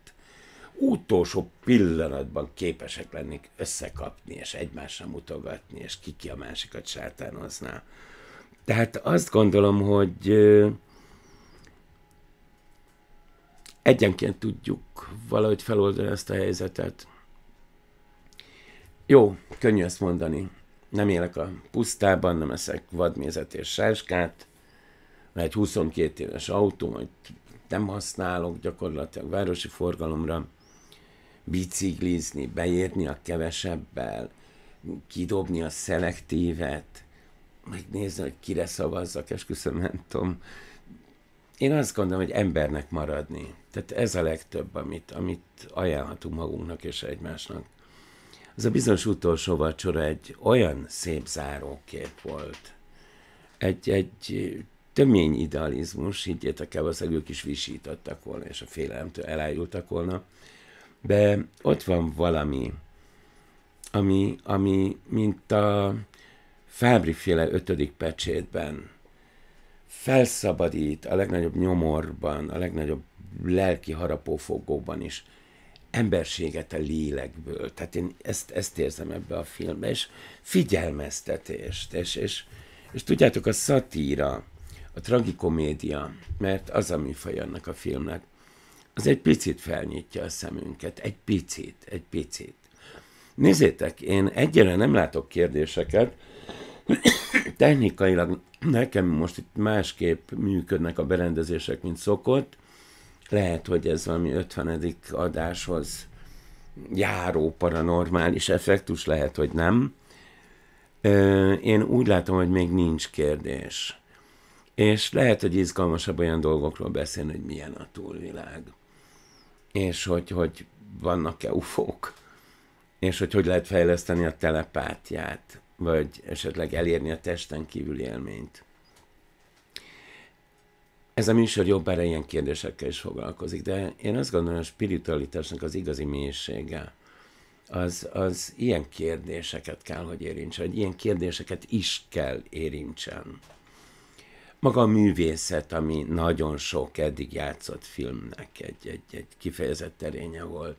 Speaker 1: utolsó pillanatban képesek lennék összekapni, és egymásra mutogatni, és ki ki a másikat sátánozná. Tehát azt gondolom, hogy egyenként tudjuk valahogy feloldani ezt a helyzetet. Jó, könnyű ezt mondani. Nem élek a pusztában, nem eszek vadmézet és sáskát, mert 22 éves autó, majd nem használok gyakorlatilag városi forgalomra, biciklizni, beérni a kevesebbel, kidobni a szelektívet, megnézni, hogy kire szavazzak, esküszöm, nem tudom. Én azt gondolom, hogy embernek maradni. Tehát ez a legtöbb, amit, amit ajánlhatunk magunknak és egymásnak. Az a bizonyos utolsó vacsora egy olyan szép zárókép volt. Egy, egy tömény idealizmus, higgyétek el, az ők is visítottak volna, és a félelemtől elájultak volna de ott van valami, ami, ami mint a Fábri féle ötödik pecsétben felszabadít a legnagyobb nyomorban, a legnagyobb lelki harapófogóban is emberséget a lélekből. Tehát én ezt, ezt érzem ebbe a filmbe, és figyelmeztetést, és, és, és tudjátok, a szatíra, a tragikomédia, mert az a műfaj annak a filmnek, az egy picit felnyitja a szemünket, egy picit, egy picit. Nézzétek, én egyre nem látok kérdéseket, technikailag nekem most itt másképp működnek a berendezések, mint szokott, lehet, hogy ez valami 50. adáshoz járó paranormális effektus, lehet, hogy nem. Én úgy látom, hogy még nincs kérdés. És lehet, hogy izgalmasabb olyan dolgokról beszélni, hogy milyen a túlvilág és hogy, hogy vannak-e ufók, és hogy hogy lehet fejleszteni a telepátiát, vagy esetleg elérni a testen kívüli élményt. Ez a műsor jobbára ilyen kérdésekkel is foglalkozik, de én azt gondolom, hogy a spiritualitásnak az igazi mélysége az, az ilyen kérdéseket kell, hogy érintsen, hogy ilyen kérdéseket is kell érintsen maga a művészet, ami nagyon sok eddig játszott filmnek egy, egy, egy kifejezett terénye volt.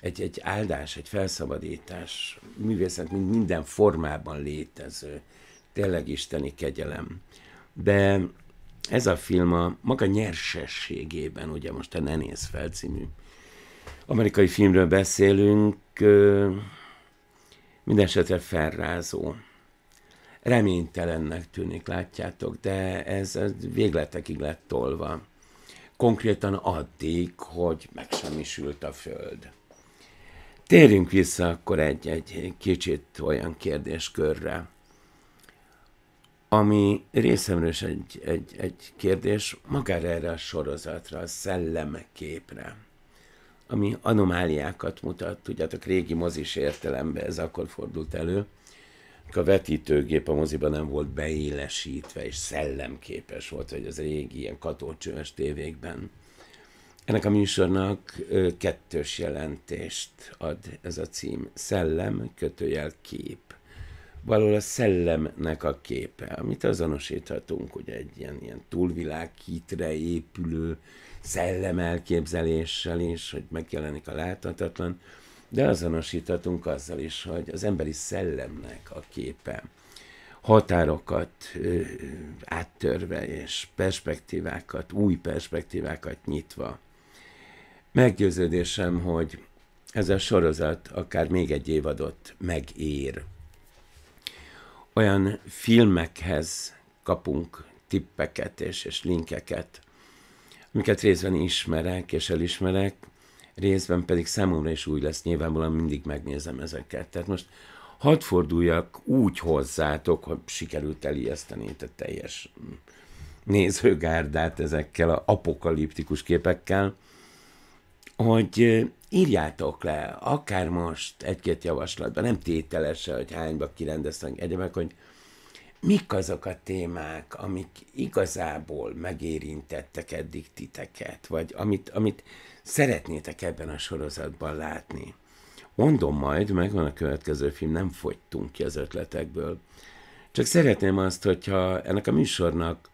Speaker 1: Egy, egy áldás, egy felszabadítás, művészet, mint minden formában létező, tényleg isteni kegyelem. De ez a film a maga nyersességében, ugye most a Nenész című amerikai filmről beszélünk, minden esetre felrázó reménytelennek tűnik, látjátok, de ez, ez végletekig lett tolva. Konkrétan addig, hogy megsemmisült a Föld. Térjünk vissza akkor egy, egy kicsit olyan kérdéskörre, ami részemről is egy, egy, egy kérdés magára erre a sorozatra, a szellemképre, ami anomáliákat mutat, tudjátok, régi mozis értelemben ez akkor fordult elő, a vetítőgép a moziban nem volt beélesítve, és szellemképes volt, hogy az régi ilyen katócsöves tévékben. Ennek a műsornak kettős jelentést ad ez a cím. Szellem, kötőjel, kép. Valahol a szellemnek a képe, amit azonosíthatunk, hogy egy ilyen, ilyen túlvilág hitre épülő szellem elképzeléssel is, hogy megjelenik a láthatatlan de azonosíthatunk azzal is, hogy az emberi szellemnek a képe határokat ö, áttörve és perspektívákat, új perspektívákat nyitva. Meggyőződésem, hogy ez a sorozat akár még egy évadot megér. Olyan filmekhez kapunk tippeket és, és linkeket, amiket részben ismerek és elismerek, részben pedig számomra is új lesz, nyilvánvalóan mindig megnézem ezeket. Tehát most hadd forduljak úgy hozzátok, hogy sikerült elijeszteni a teljes nézőgárdát ezekkel a apokaliptikus képekkel, hogy írjátok le, akár most egy-két javaslatban, nem tételese, hogy hányba kirendeztek egyemek, hogy mik azok a témák, amik igazából megérintettek eddig titeket, vagy amit, amit szeretnétek ebben a sorozatban látni. Mondom majd, megvan a következő film, nem fogytunk ki az ötletekből. Csak szeretném azt, hogyha ennek a műsornak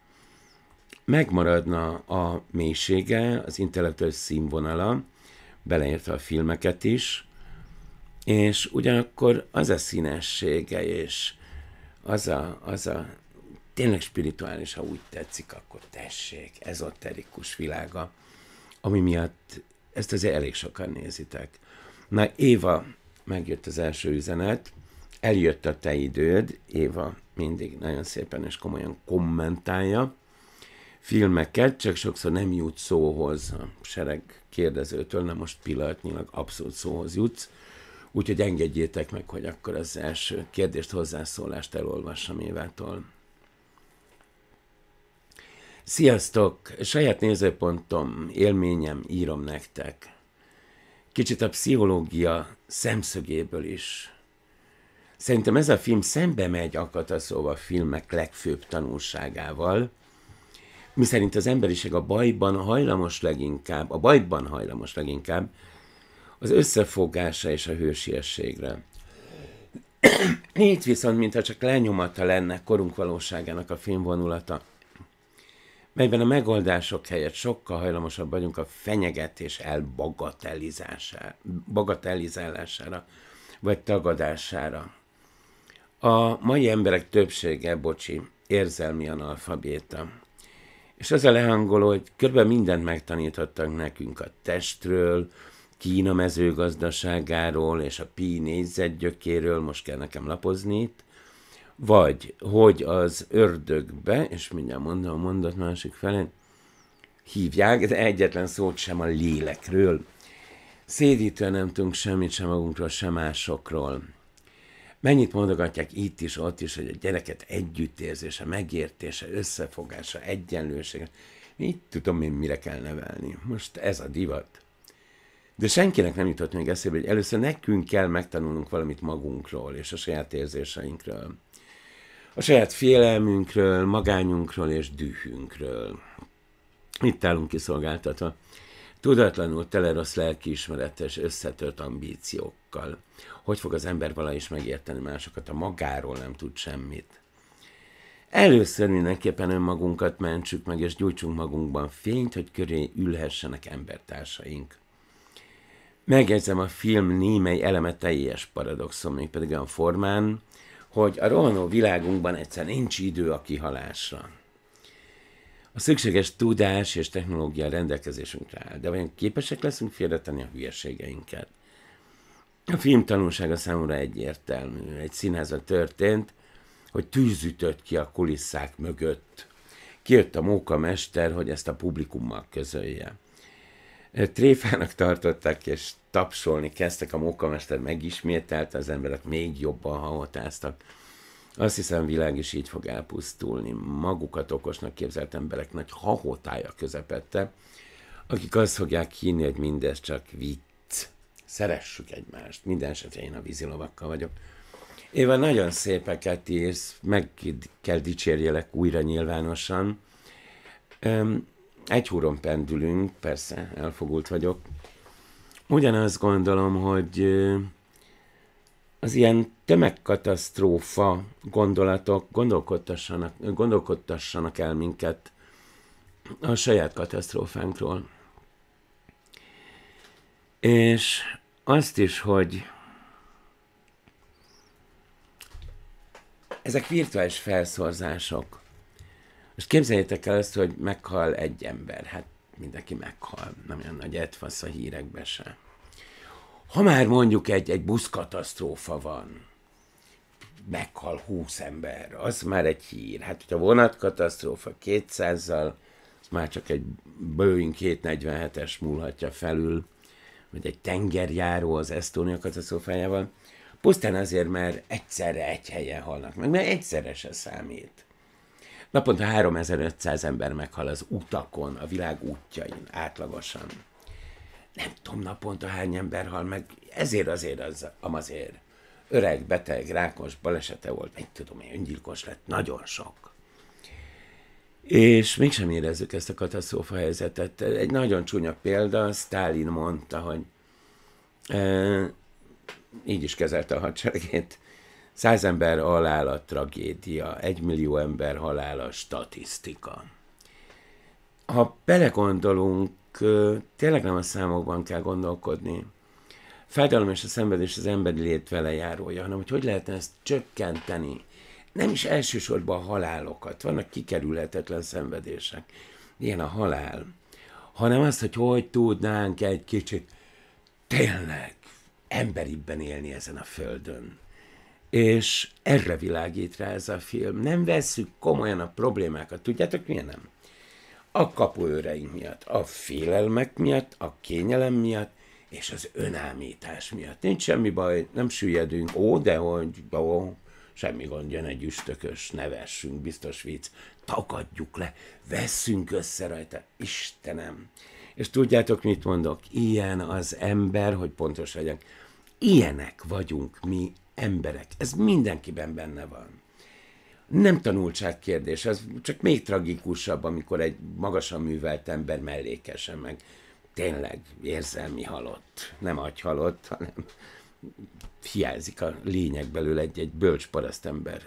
Speaker 1: megmaradna a mélysége, az intellektuális színvonala, beleértve a filmeket is, és ugyanakkor az a színessége, és az a, az a tényleg spirituális, ha úgy tetszik, akkor tessék, ezoterikus világa ami miatt ezt azért elég sokan nézitek. Na, Éva, megjött az első üzenet, eljött a te időd, Éva mindig nagyon szépen és komolyan kommentálja filmeket, csak sokszor nem jut szóhoz a sereg kérdezőtől, nem most pillanatnyilag abszolút szóhoz jutsz, úgyhogy engedjétek meg, hogy akkor az első kérdést, hozzászólást elolvassam Évától. Sziasztok! Saját nézőpontom, élményem, írom nektek. Kicsit a pszichológia szemszögéből is. Szerintem ez a film szembe megy szóval a szóval filmek legfőbb tanulságával, miszerint az emberiség a bajban hajlamos leginkább, a bajban hajlamos leginkább az összefogásra és a hősiességre. Itt viszont, mintha csak lenyomata lenne korunk valóságának a filmvonulata melyben a megoldások helyett sokkal hajlamosabb vagyunk a fenyegetés elbagatelizálására, vagy tagadására. A mai emberek többsége, bocsi, érzelmi analfabéta. És az a lehangoló, hogy körülbelül mindent megtanítottak nekünk a testről, Kína mezőgazdaságáról és a pi négyzetgyökéről, most kell nekem lapozni itt, vagy hogy az ördögbe, és mindjárt mondom a mondat másik felén, hívják, de egyetlen szót sem a lélekről. Szédítően nem tudunk semmit sem magunkról, sem másokról. Mennyit mondogatják itt is, ott is, hogy a gyereket együttérzése, megértése, összefogása, egyenlősége. Mit tudom én, mire kell nevelni. Most ez a divat. De senkinek nem jutott még eszébe, hogy először nekünk kell megtanulnunk valamit magunkról és a saját érzéseinkről a saját félelmünkről, magányunkról és dühünkről. Itt állunk kiszolgáltatva, tudatlanul tele rossz lelkiismeretes, összetört ambíciókkal. Hogy fog az ember vala is megérteni másokat, a magáról nem tud semmit. Először mindenképpen önmagunkat mentsük meg, és gyújtsunk magunkban fényt, hogy köré ülhessenek embertársaink. Megjegyzem, a film némely eleme teljes paradoxon, még pedig formán, hogy a rohanó világunkban egyszer nincs idő a kihalásra. A szükséges tudás és technológia rendelkezésünkre áll, de vajon képesek leszünk félretenni a hülyeségeinket? A film tanulsága számomra egyértelmű. Egy színházban történt, hogy tűz ütött ki a kulisszák mögött. Kijött a mester, hogy ezt a publikummal közölje. Tréfának tartották, és tapsolni kezdtek, a mókamester megismételte, az emberek még jobban hahotáztak. Azt hiszem, világ is így fog elpusztulni. Magukat okosnak képzelt emberek nagy hahotája közepette, akik azt fogják hinni, hogy mindez csak vicc. Szeressük egymást. Minden esetre én a vízilovakkal vagyok. Éva, nagyon szépeket írsz, meg kell dicsérjelek újra nyilvánosan. Egy húron pendülünk, persze, elfogult vagyok ugyanazt gondolom, hogy az ilyen tömegkatasztrófa gondolatok gondolkodtassanak, gondolkodtassanak el minket a saját katasztrófánkról. És azt is, hogy ezek virtuális felszorzások. Most képzeljétek el azt, hogy meghal egy ember. Hát mindenki meghal. Nem olyan nagy etfasz a hírekbe sem ha már mondjuk egy, egy buszkatasztrófa van, meghal húsz ember, az már egy hír. Hát, hogyha vonatkatasztrófa 200-zal, az már csak egy Boeing 247-es múlhatja felül, vagy egy tengerjáró az Estónia katasztrófájával, pusztán azért, mert egyszerre egy helyen halnak meg, mert egyszerre se számít. Naponta 3500 ember meghal az utakon, a világ útjain átlagosan nem tudom naponta hány ember hal meg, ezért azért az, amazért. Öreg, beteg, rákos, balesete volt, mit tudom én, öngyilkos lett, nagyon sok. És mégsem érezzük ezt a katasztrófa helyzetet. Egy nagyon csúnya példa, Stalin mondta, hogy e, így is kezelte a hadseregét, száz ember halál a tragédia, egy millió ember halál a statisztika. Ha belegondolunk, tényleg nem a számokban kell gondolkodni. Fájdalom és a szenvedés az emberi lét vele járója, hanem hogy hogy lehetne ezt csökkenteni. Nem is elsősorban a halálokat, vannak kikerülhetetlen szenvedések. Ilyen a halál. Hanem azt, hogy hogy tudnánk egy kicsit tényleg emberibben élni ezen a földön. És erre világít rá ez a film. Nem vesszük komolyan a problémákat. Tudjátok, miért nem? a kapuőreink miatt, a félelmek miatt, a kényelem miatt, és az önállítás miatt. Nincs semmi baj, nem süllyedünk, ó, de hogy, ó, semmi gond, jön egy üstökös, ne vessünk, biztos vicc, tagadjuk le, vesszünk össze rajta, Istenem. És tudjátok, mit mondok? Ilyen az ember, hogy pontos legyek, ilyenek vagyunk mi emberek. Ez mindenkiben benne van nem tanultság kérdés, az csak még tragikusabb, amikor egy magasan művelt ember mellékesen meg tényleg érzelmi halott, nem halott, hanem hiányzik a lényeg belőle egy, egy bölcs ember,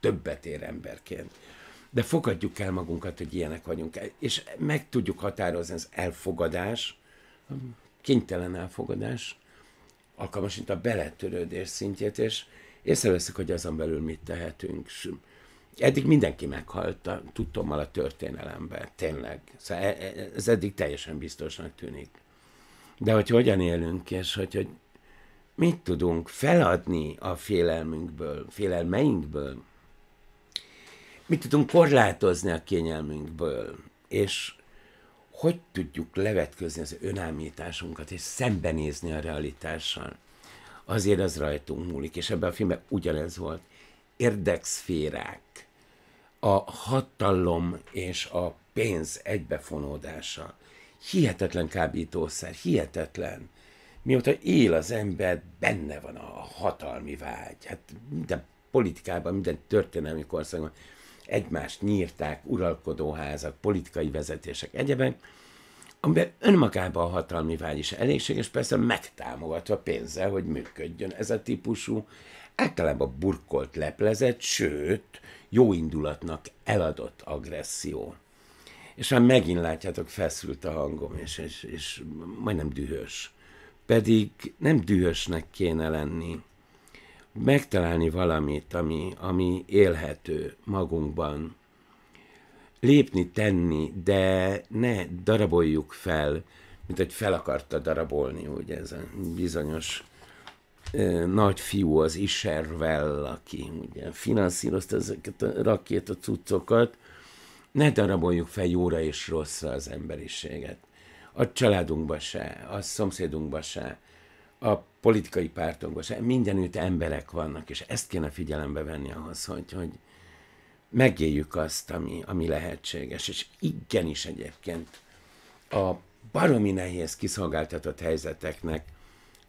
Speaker 1: többet ér emberként. De fogadjuk el magunkat, hogy ilyenek vagyunk, és meg tudjuk határozni az elfogadás, a kénytelen elfogadás, alkalmasint a beletörődés szintjét, és észreveszünk, hogy azon belül mit tehetünk. Eddig mindenki meghalt a tudtommal a történelemben, tényleg. Szóval e, e, ez eddig teljesen biztosnak tűnik. De hogy hogyan élünk, és hogy, hogy mit tudunk feladni a félelmünkből, félelmeinkből, mit tudunk korlátozni a kényelmünkből, és hogy tudjuk levetközni az önállításunkat, és szembenézni a realitással. Azért az rajtunk múlik, és ebben a filmben ugyanez volt érdekszférák, a hatalom és a pénz egybefonódása. Hihetetlen kábítószer, hihetetlen. Mióta él az ember, benne van a hatalmi vágy. Hát minden politikában, minden történelmi korszakban egymást nyírták, uralkodóházak, politikai vezetések, egyebek, amiben önmagában a hatalmi vágy is elégséges, persze megtámogatva pénzzel, hogy működjön ez a típusú általában burkolt leplezett, sőt, jóindulatnak eladott agresszió. És már megint látjátok, feszült a hangom, és, és, és majdnem dühös. Pedig nem dühösnek kéne lenni. Megtalálni valamit, ami, ami élhető magunkban. Lépni, tenni, de ne daraboljuk fel, mint hogy fel akarta darabolni, ugye ez a bizonyos nagy fiú az Iservell, aki ugye finanszírozta ezeket a rakéta cuccokat, ne daraboljuk fel jóra és rosszra az emberiséget. A családunkba se, a szomszédunkba se, a politikai pártokban se, mindenütt emberek vannak, és ezt kéne figyelembe venni ahhoz, hogy, hogy megéljük azt, ami, ami lehetséges. És igenis egyébként a baromi nehéz kiszolgáltatott helyzeteknek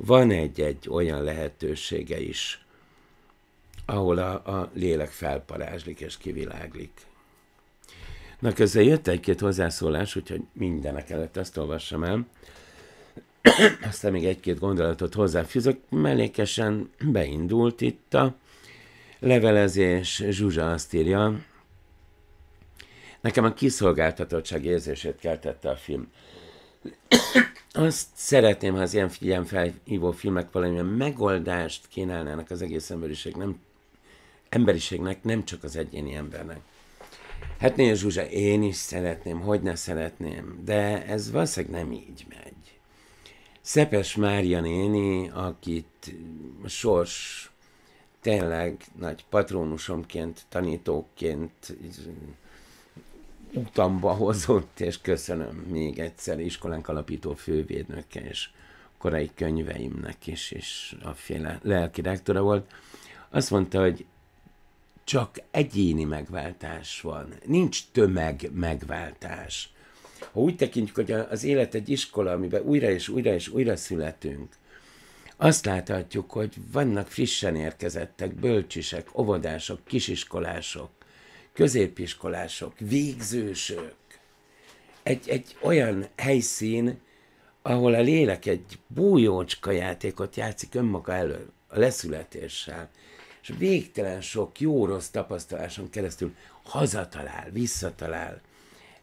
Speaker 1: van egy-egy olyan lehetősége is, ahol a, a lélek felparázslik és kiviláglik. Na, közben jött egy-két hozzászólás, úgyhogy mindenek előtt ezt olvassam el. [clears throat] Aztán még egy-két gondolatot hozzáfűzök. Mellékesen beindult itt a levelezés. Zsuzsa azt írja, nekem a kiszolgáltatottság érzését keltette a film azt szeretném, ha az ilyen, ilyen felhívó filmek valamilyen megoldást kínálnának az egész emberiség, nem, emberiségnek, nem csak az egyéni embernek. Hát néha Zsuzsa, én is szeretném, hogy ne szeretném, de ez valószínűleg nem így megy. Szepes Mária néni, akit sors tényleg nagy patrónusomként, tanítóként utamba hozott, és köszönöm még egyszer iskolánk alapító fővédnöke és korai könyveimnek is, és a féle lelki rektora volt. Azt mondta, hogy csak egyéni megváltás van, nincs tömeg megváltás. Ha úgy tekintjük, hogy az élet egy iskola, amiben újra és újra és újra születünk, azt láthatjuk, hogy vannak frissen érkezettek, bölcsisek, óvodások, kisiskolások, középiskolások, végzősök. Egy, egy olyan helyszín, ahol a lélek egy bújócska játékot játszik önmaga elől, a leszületéssel, és végtelen sok jó-rossz tapasztaláson keresztül hazatalál, visszatalál.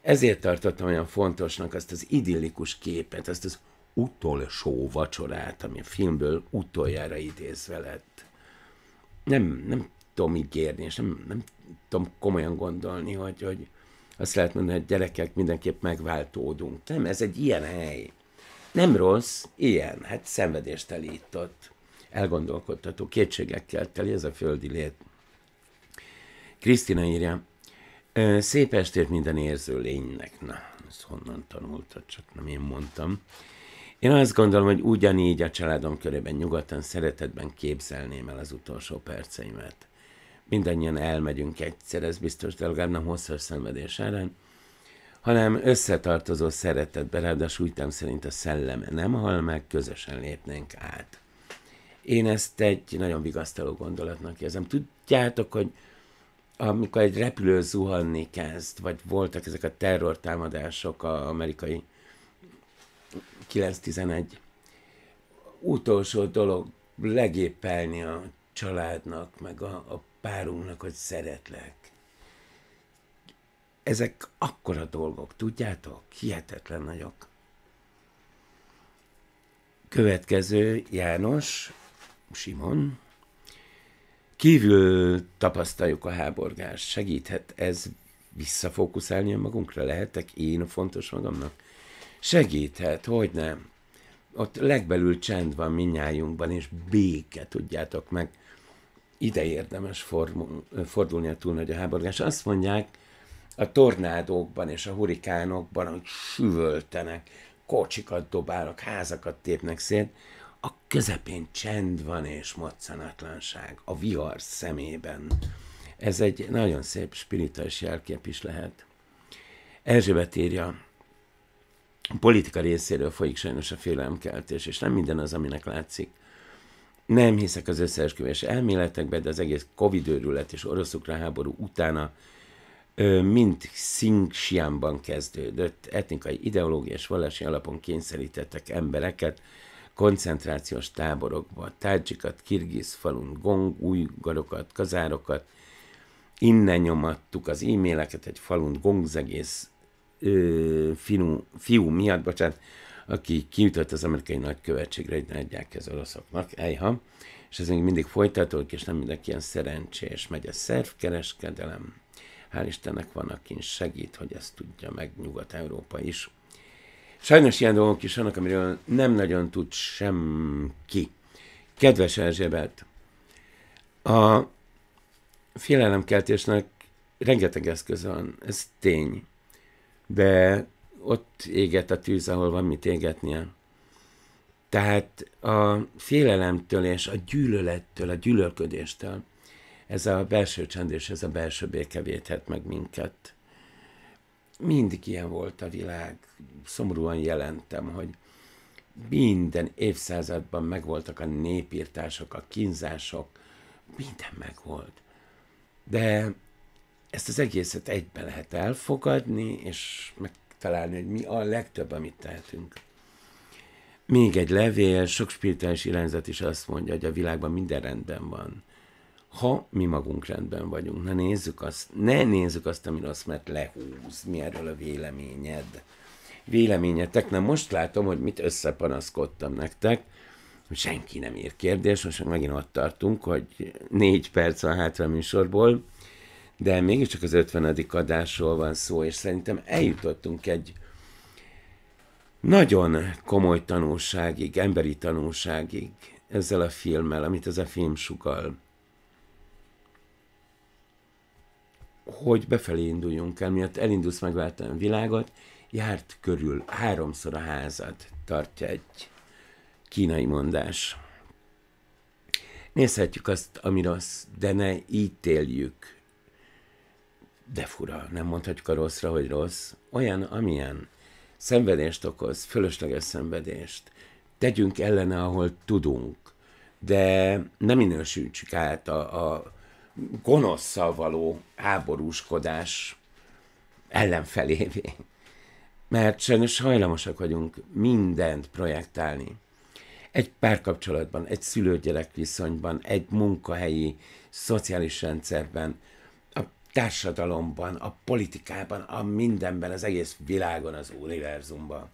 Speaker 1: Ezért tartottam olyan fontosnak azt az idillikus képet, azt az utolsó vacsorát, ami a filmből utoljára idézve lett. Nem, nem tudom ígérni, és nem, nem tudom komolyan gondolni, hogy, hogy azt lehet mondani, hogy gyerekek, mindenképp megváltódunk. Nem, ez egy ilyen hely. Nem rossz, ilyen, hát szenvedést itt Elgondolkodtató, kétségekkel teli ez a földi lét. Krisztina írja, szép estét minden érző lénynek. Na, ezt honnan tanultad, csak nem én mondtam. Én azt gondolom, hogy ugyanígy a családom körében nyugodtan, szeretetben képzelném el az utolsó perceimet mindannyian elmegyünk egyszer, ez biztos, de legalább nem hosszas szenvedés ellen, hanem összetartozó szeretetben, ráadásul újtám szerint a szelleme nem hal meg, közösen lépnénk át. Én ezt egy nagyon vigasztaló gondolatnak érzem. Tudjátok, hogy amikor egy repülő zuhanni kezd, vagy voltak ezek a terrortámadások a amerikai 911 utolsó dolog legépelni a családnak, meg a, a párunknak, hogy szeretlek. Ezek akkora dolgok, tudjátok? Hihetetlen nagyok. Következő János, Simon. Kívül tapasztaljuk a háborgást. Segíthet ez visszafókuszálni magunkra Lehetek én fontos magamnak? Segíthet, hogy nem. Ott legbelül csend van minnyájunkban, és béke, tudjátok meg ide érdemes fordulni a túl nagy a háborgás. Azt mondják, a tornádókban és a hurikánokban, hogy süvöltenek, kocsikat dobálnak, házakat tépnek szét, a közepén csend van és moccanatlanság, a vihar szemében. Ez egy nagyon szép spirituális jelkép is lehet. Erzsébet írja, a politika részéről folyik sajnos a félelemkeltés, és nem minden az, aminek látszik. Nem hiszek az összeesküvés elméletekbe, de az egész Covid őrület és orosz háború utána mint Xinjiangban kezdődött. Etnikai, ideológiai és vallási alapon kényszerítettek embereket koncentrációs táborokba, tádzsikat, kirgiz falun, gong, újgarokat, kazárokat. Innen nyomattuk az e-maileket egy falun gongzegész ö, fiú, fiú miatt, bocsánat, aki kiütött az amerikai nagykövetségre, hogy ne adják ez oroszoknak, ejha, és ez még mindig folytatódik, és nem mindenki ilyen szerencsés, megy a szervkereskedelem, hál' Istennek van, aki segít, hogy ezt tudja meg Nyugat-Európa is. Sajnos ilyen dolgok is vannak, amiről nem nagyon tud semki. Kedves Erzsébet, a félelemkeltésnek rengeteg eszköz van, ez tény, de ott éget a tűz, ahol van mit égetnie. Tehát a félelemtől és a gyűlölettől, a gyűlölködéstől ez a belső csend és ez a belső béke védhet meg minket. Mindig ilyen volt a világ, szomorúan jelentem, hogy minden évszázadban megvoltak a népírtások, a kínzások, minden megvolt. De ezt az egészet egybe lehet elfogadni, és meg megtalálni, hogy mi a legtöbb, amit tehetünk. Még egy levél, sok spirituális irányzat is azt mondja, hogy a világban minden rendben van. Ha mi magunk rendben vagyunk, na nézzük azt, ne nézzük azt, ami azt, mert lehúz, mi erről a véleményed. Véleményetek, na most látom, hogy mit összepanaszkodtam nektek, hogy senki nem ír kérdés, most megint ott tartunk, hogy négy perc a hátra műsorból, de mégiscsak az 50. adásról van szó, és szerintem eljutottunk egy nagyon komoly tanulságig, emberi tanulságig ezzel a filmmel, amit ez a film sugal. Hogy befelé induljunk el, miatt elindulsz megváltani a világot, járt körül háromszor a házad tartja egy kínai mondás. Nézhetjük azt, ami rossz, de ne ítéljük de fura, nem mondhatjuk a rosszra, hogy rossz, olyan, amilyen. Szenvedést okoz, fölösleges szenvedést. Tegyünk ellene, ahol tudunk, de nem minősítsük át a, a gonoszszal való háborúskodás ellenfelévé. Mert sajnos hajlamosak vagyunk mindent projektálni. Egy párkapcsolatban, egy szülő-gyerek viszonyban, egy munkahelyi, szociális rendszerben, társadalomban, a politikában, a mindenben, az egész világon, az univerzumban.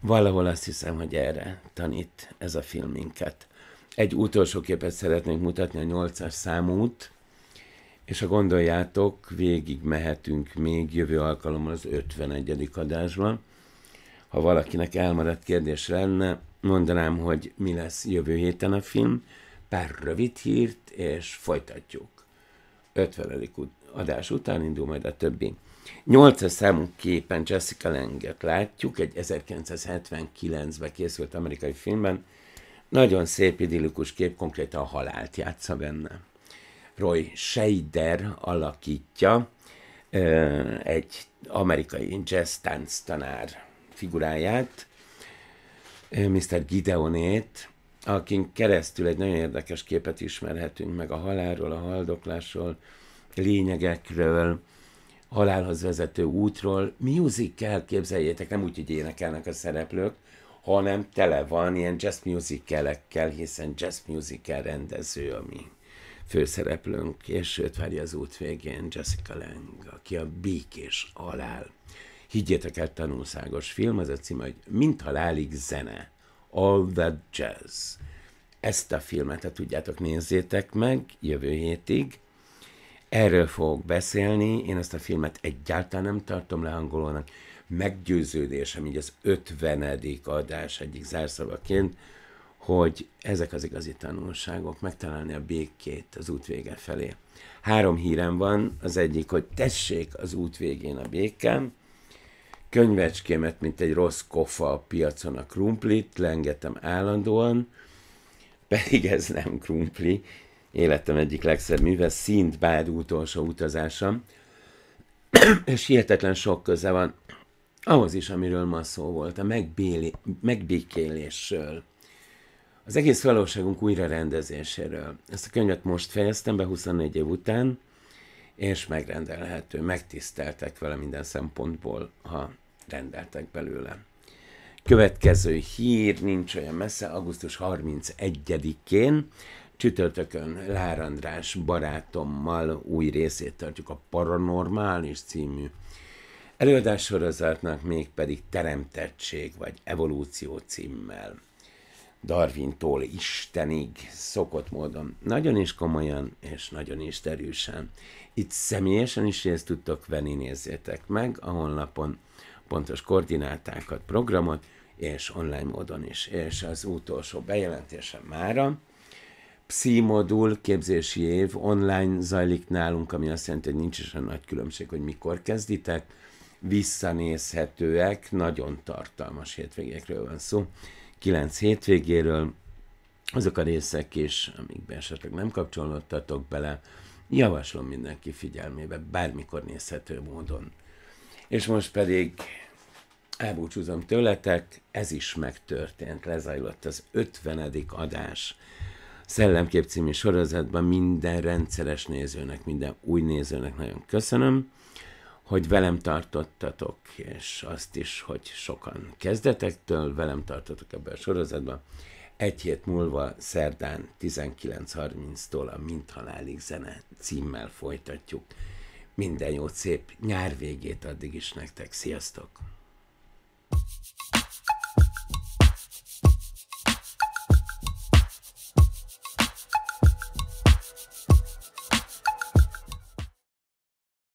Speaker 1: Valahol azt hiszem, hogy erre tanít ez a film minket. Egy utolsó képet szeretnék mutatni, a nyolcas számút, és ha gondoljátok, végig mehetünk még jövő alkalommal az 51. adásban. Ha valakinek elmaradt kérdés lenne, mondanám, hogy mi lesz jövő héten a film, pár rövid hírt, és folytatjuk. 50 adás után indul majd a többi. Nyolc számú képen Jessica Lenget látjuk, egy 1979-ben készült amerikai filmben. Nagyon szép, idillikus kép, konkrétan a halált játsza benne. Roy Scheider alakítja egy amerikai jazz tánc tanár figuráját, Mr. Gideonét, akin keresztül egy nagyon érdekes képet ismerhetünk meg a halálról, a haldoklásról, lényegekről, halálhoz vezető útról, musical, képzeljétek, nem úgy, hogy énekelnek a szereplők, hanem tele van ilyen jazz musicalekkel, hiszen jazz musical rendező, ami főszereplőnk, és őt várja az út végén Jessica Lang, aki a békés halál. Higgyétek el, tanulságos film, az a cím, hogy Mint halálig zene, All the Jazz. Ezt a filmet, ha hát tudjátok, nézzétek meg jövő hétig, Erről fogok beszélni, én ezt a filmet egyáltalán nem tartom lehangolónak, meggyőződésem, így az 50. adás egyik zárszavaként, hogy ezek az igazi tanulságok, megtalálni a békét az út vége felé. Három hírem van, az egyik, hogy tessék az út végén a békem, könyvecskémet, mint egy rossz kofa a piacon a krumplit, lengetem állandóan, pedig ez nem krumpli, életem egyik legszebb műve, Szintbád utolsó utazása, [clears throat] és hihetetlen sok köze van ahhoz is, amiről ma szó volt, a megbéli, megbékélésről. Az egész valóságunk újra rendezéséről. Ezt a könyvet most fejeztem be 24 év után, és megrendelhető, megtiszteltek vele minden szempontból, ha rendeltek belőle. Következő hír nincs olyan messze, augusztus 31-én Csütörtökön Lár András barátommal új részét tartjuk a Paranormális című előadássorozatnak, mégpedig Teremtettség vagy Evolúció címmel. Darwintól Istenig szokott módon, nagyon is komolyan és nagyon is terülsen. Itt személyesen is részt tudtok venni, nézzétek meg a honlapon pontos koordinátákat, programot, és online módon is. És az utolsó bejelentése mára, pszichomodul képzési év online zajlik nálunk, ami azt jelenti, hogy nincs is a nagy különbség, hogy mikor kezditek. Visszanézhetőek, nagyon tartalmas hétvégékről van szó. Kilenc hétvégéről, azok a részek is, amikben esetleg nem kapcsolódtatok bele, javaslom mindenki figyelmébe, bármikor nézhető módon. És most pedig elbúcsúzom tőletek, ez is megtörtént, lezajlott az 50. adás Szellemkép című sorozatban minden rendszeres nézőnek, minden új nézőnek nagyon köszönöm, hogy velem tartottatok, és azt is, hogy sokan kezdetektől velem tartotok ebben a sorozatban. Egy hét múlva szerdán 19.30-tól a Mint Halálig zene címmel folytatjuk. Minden jót, szép nyár végét addig is nektek. Sziasztok!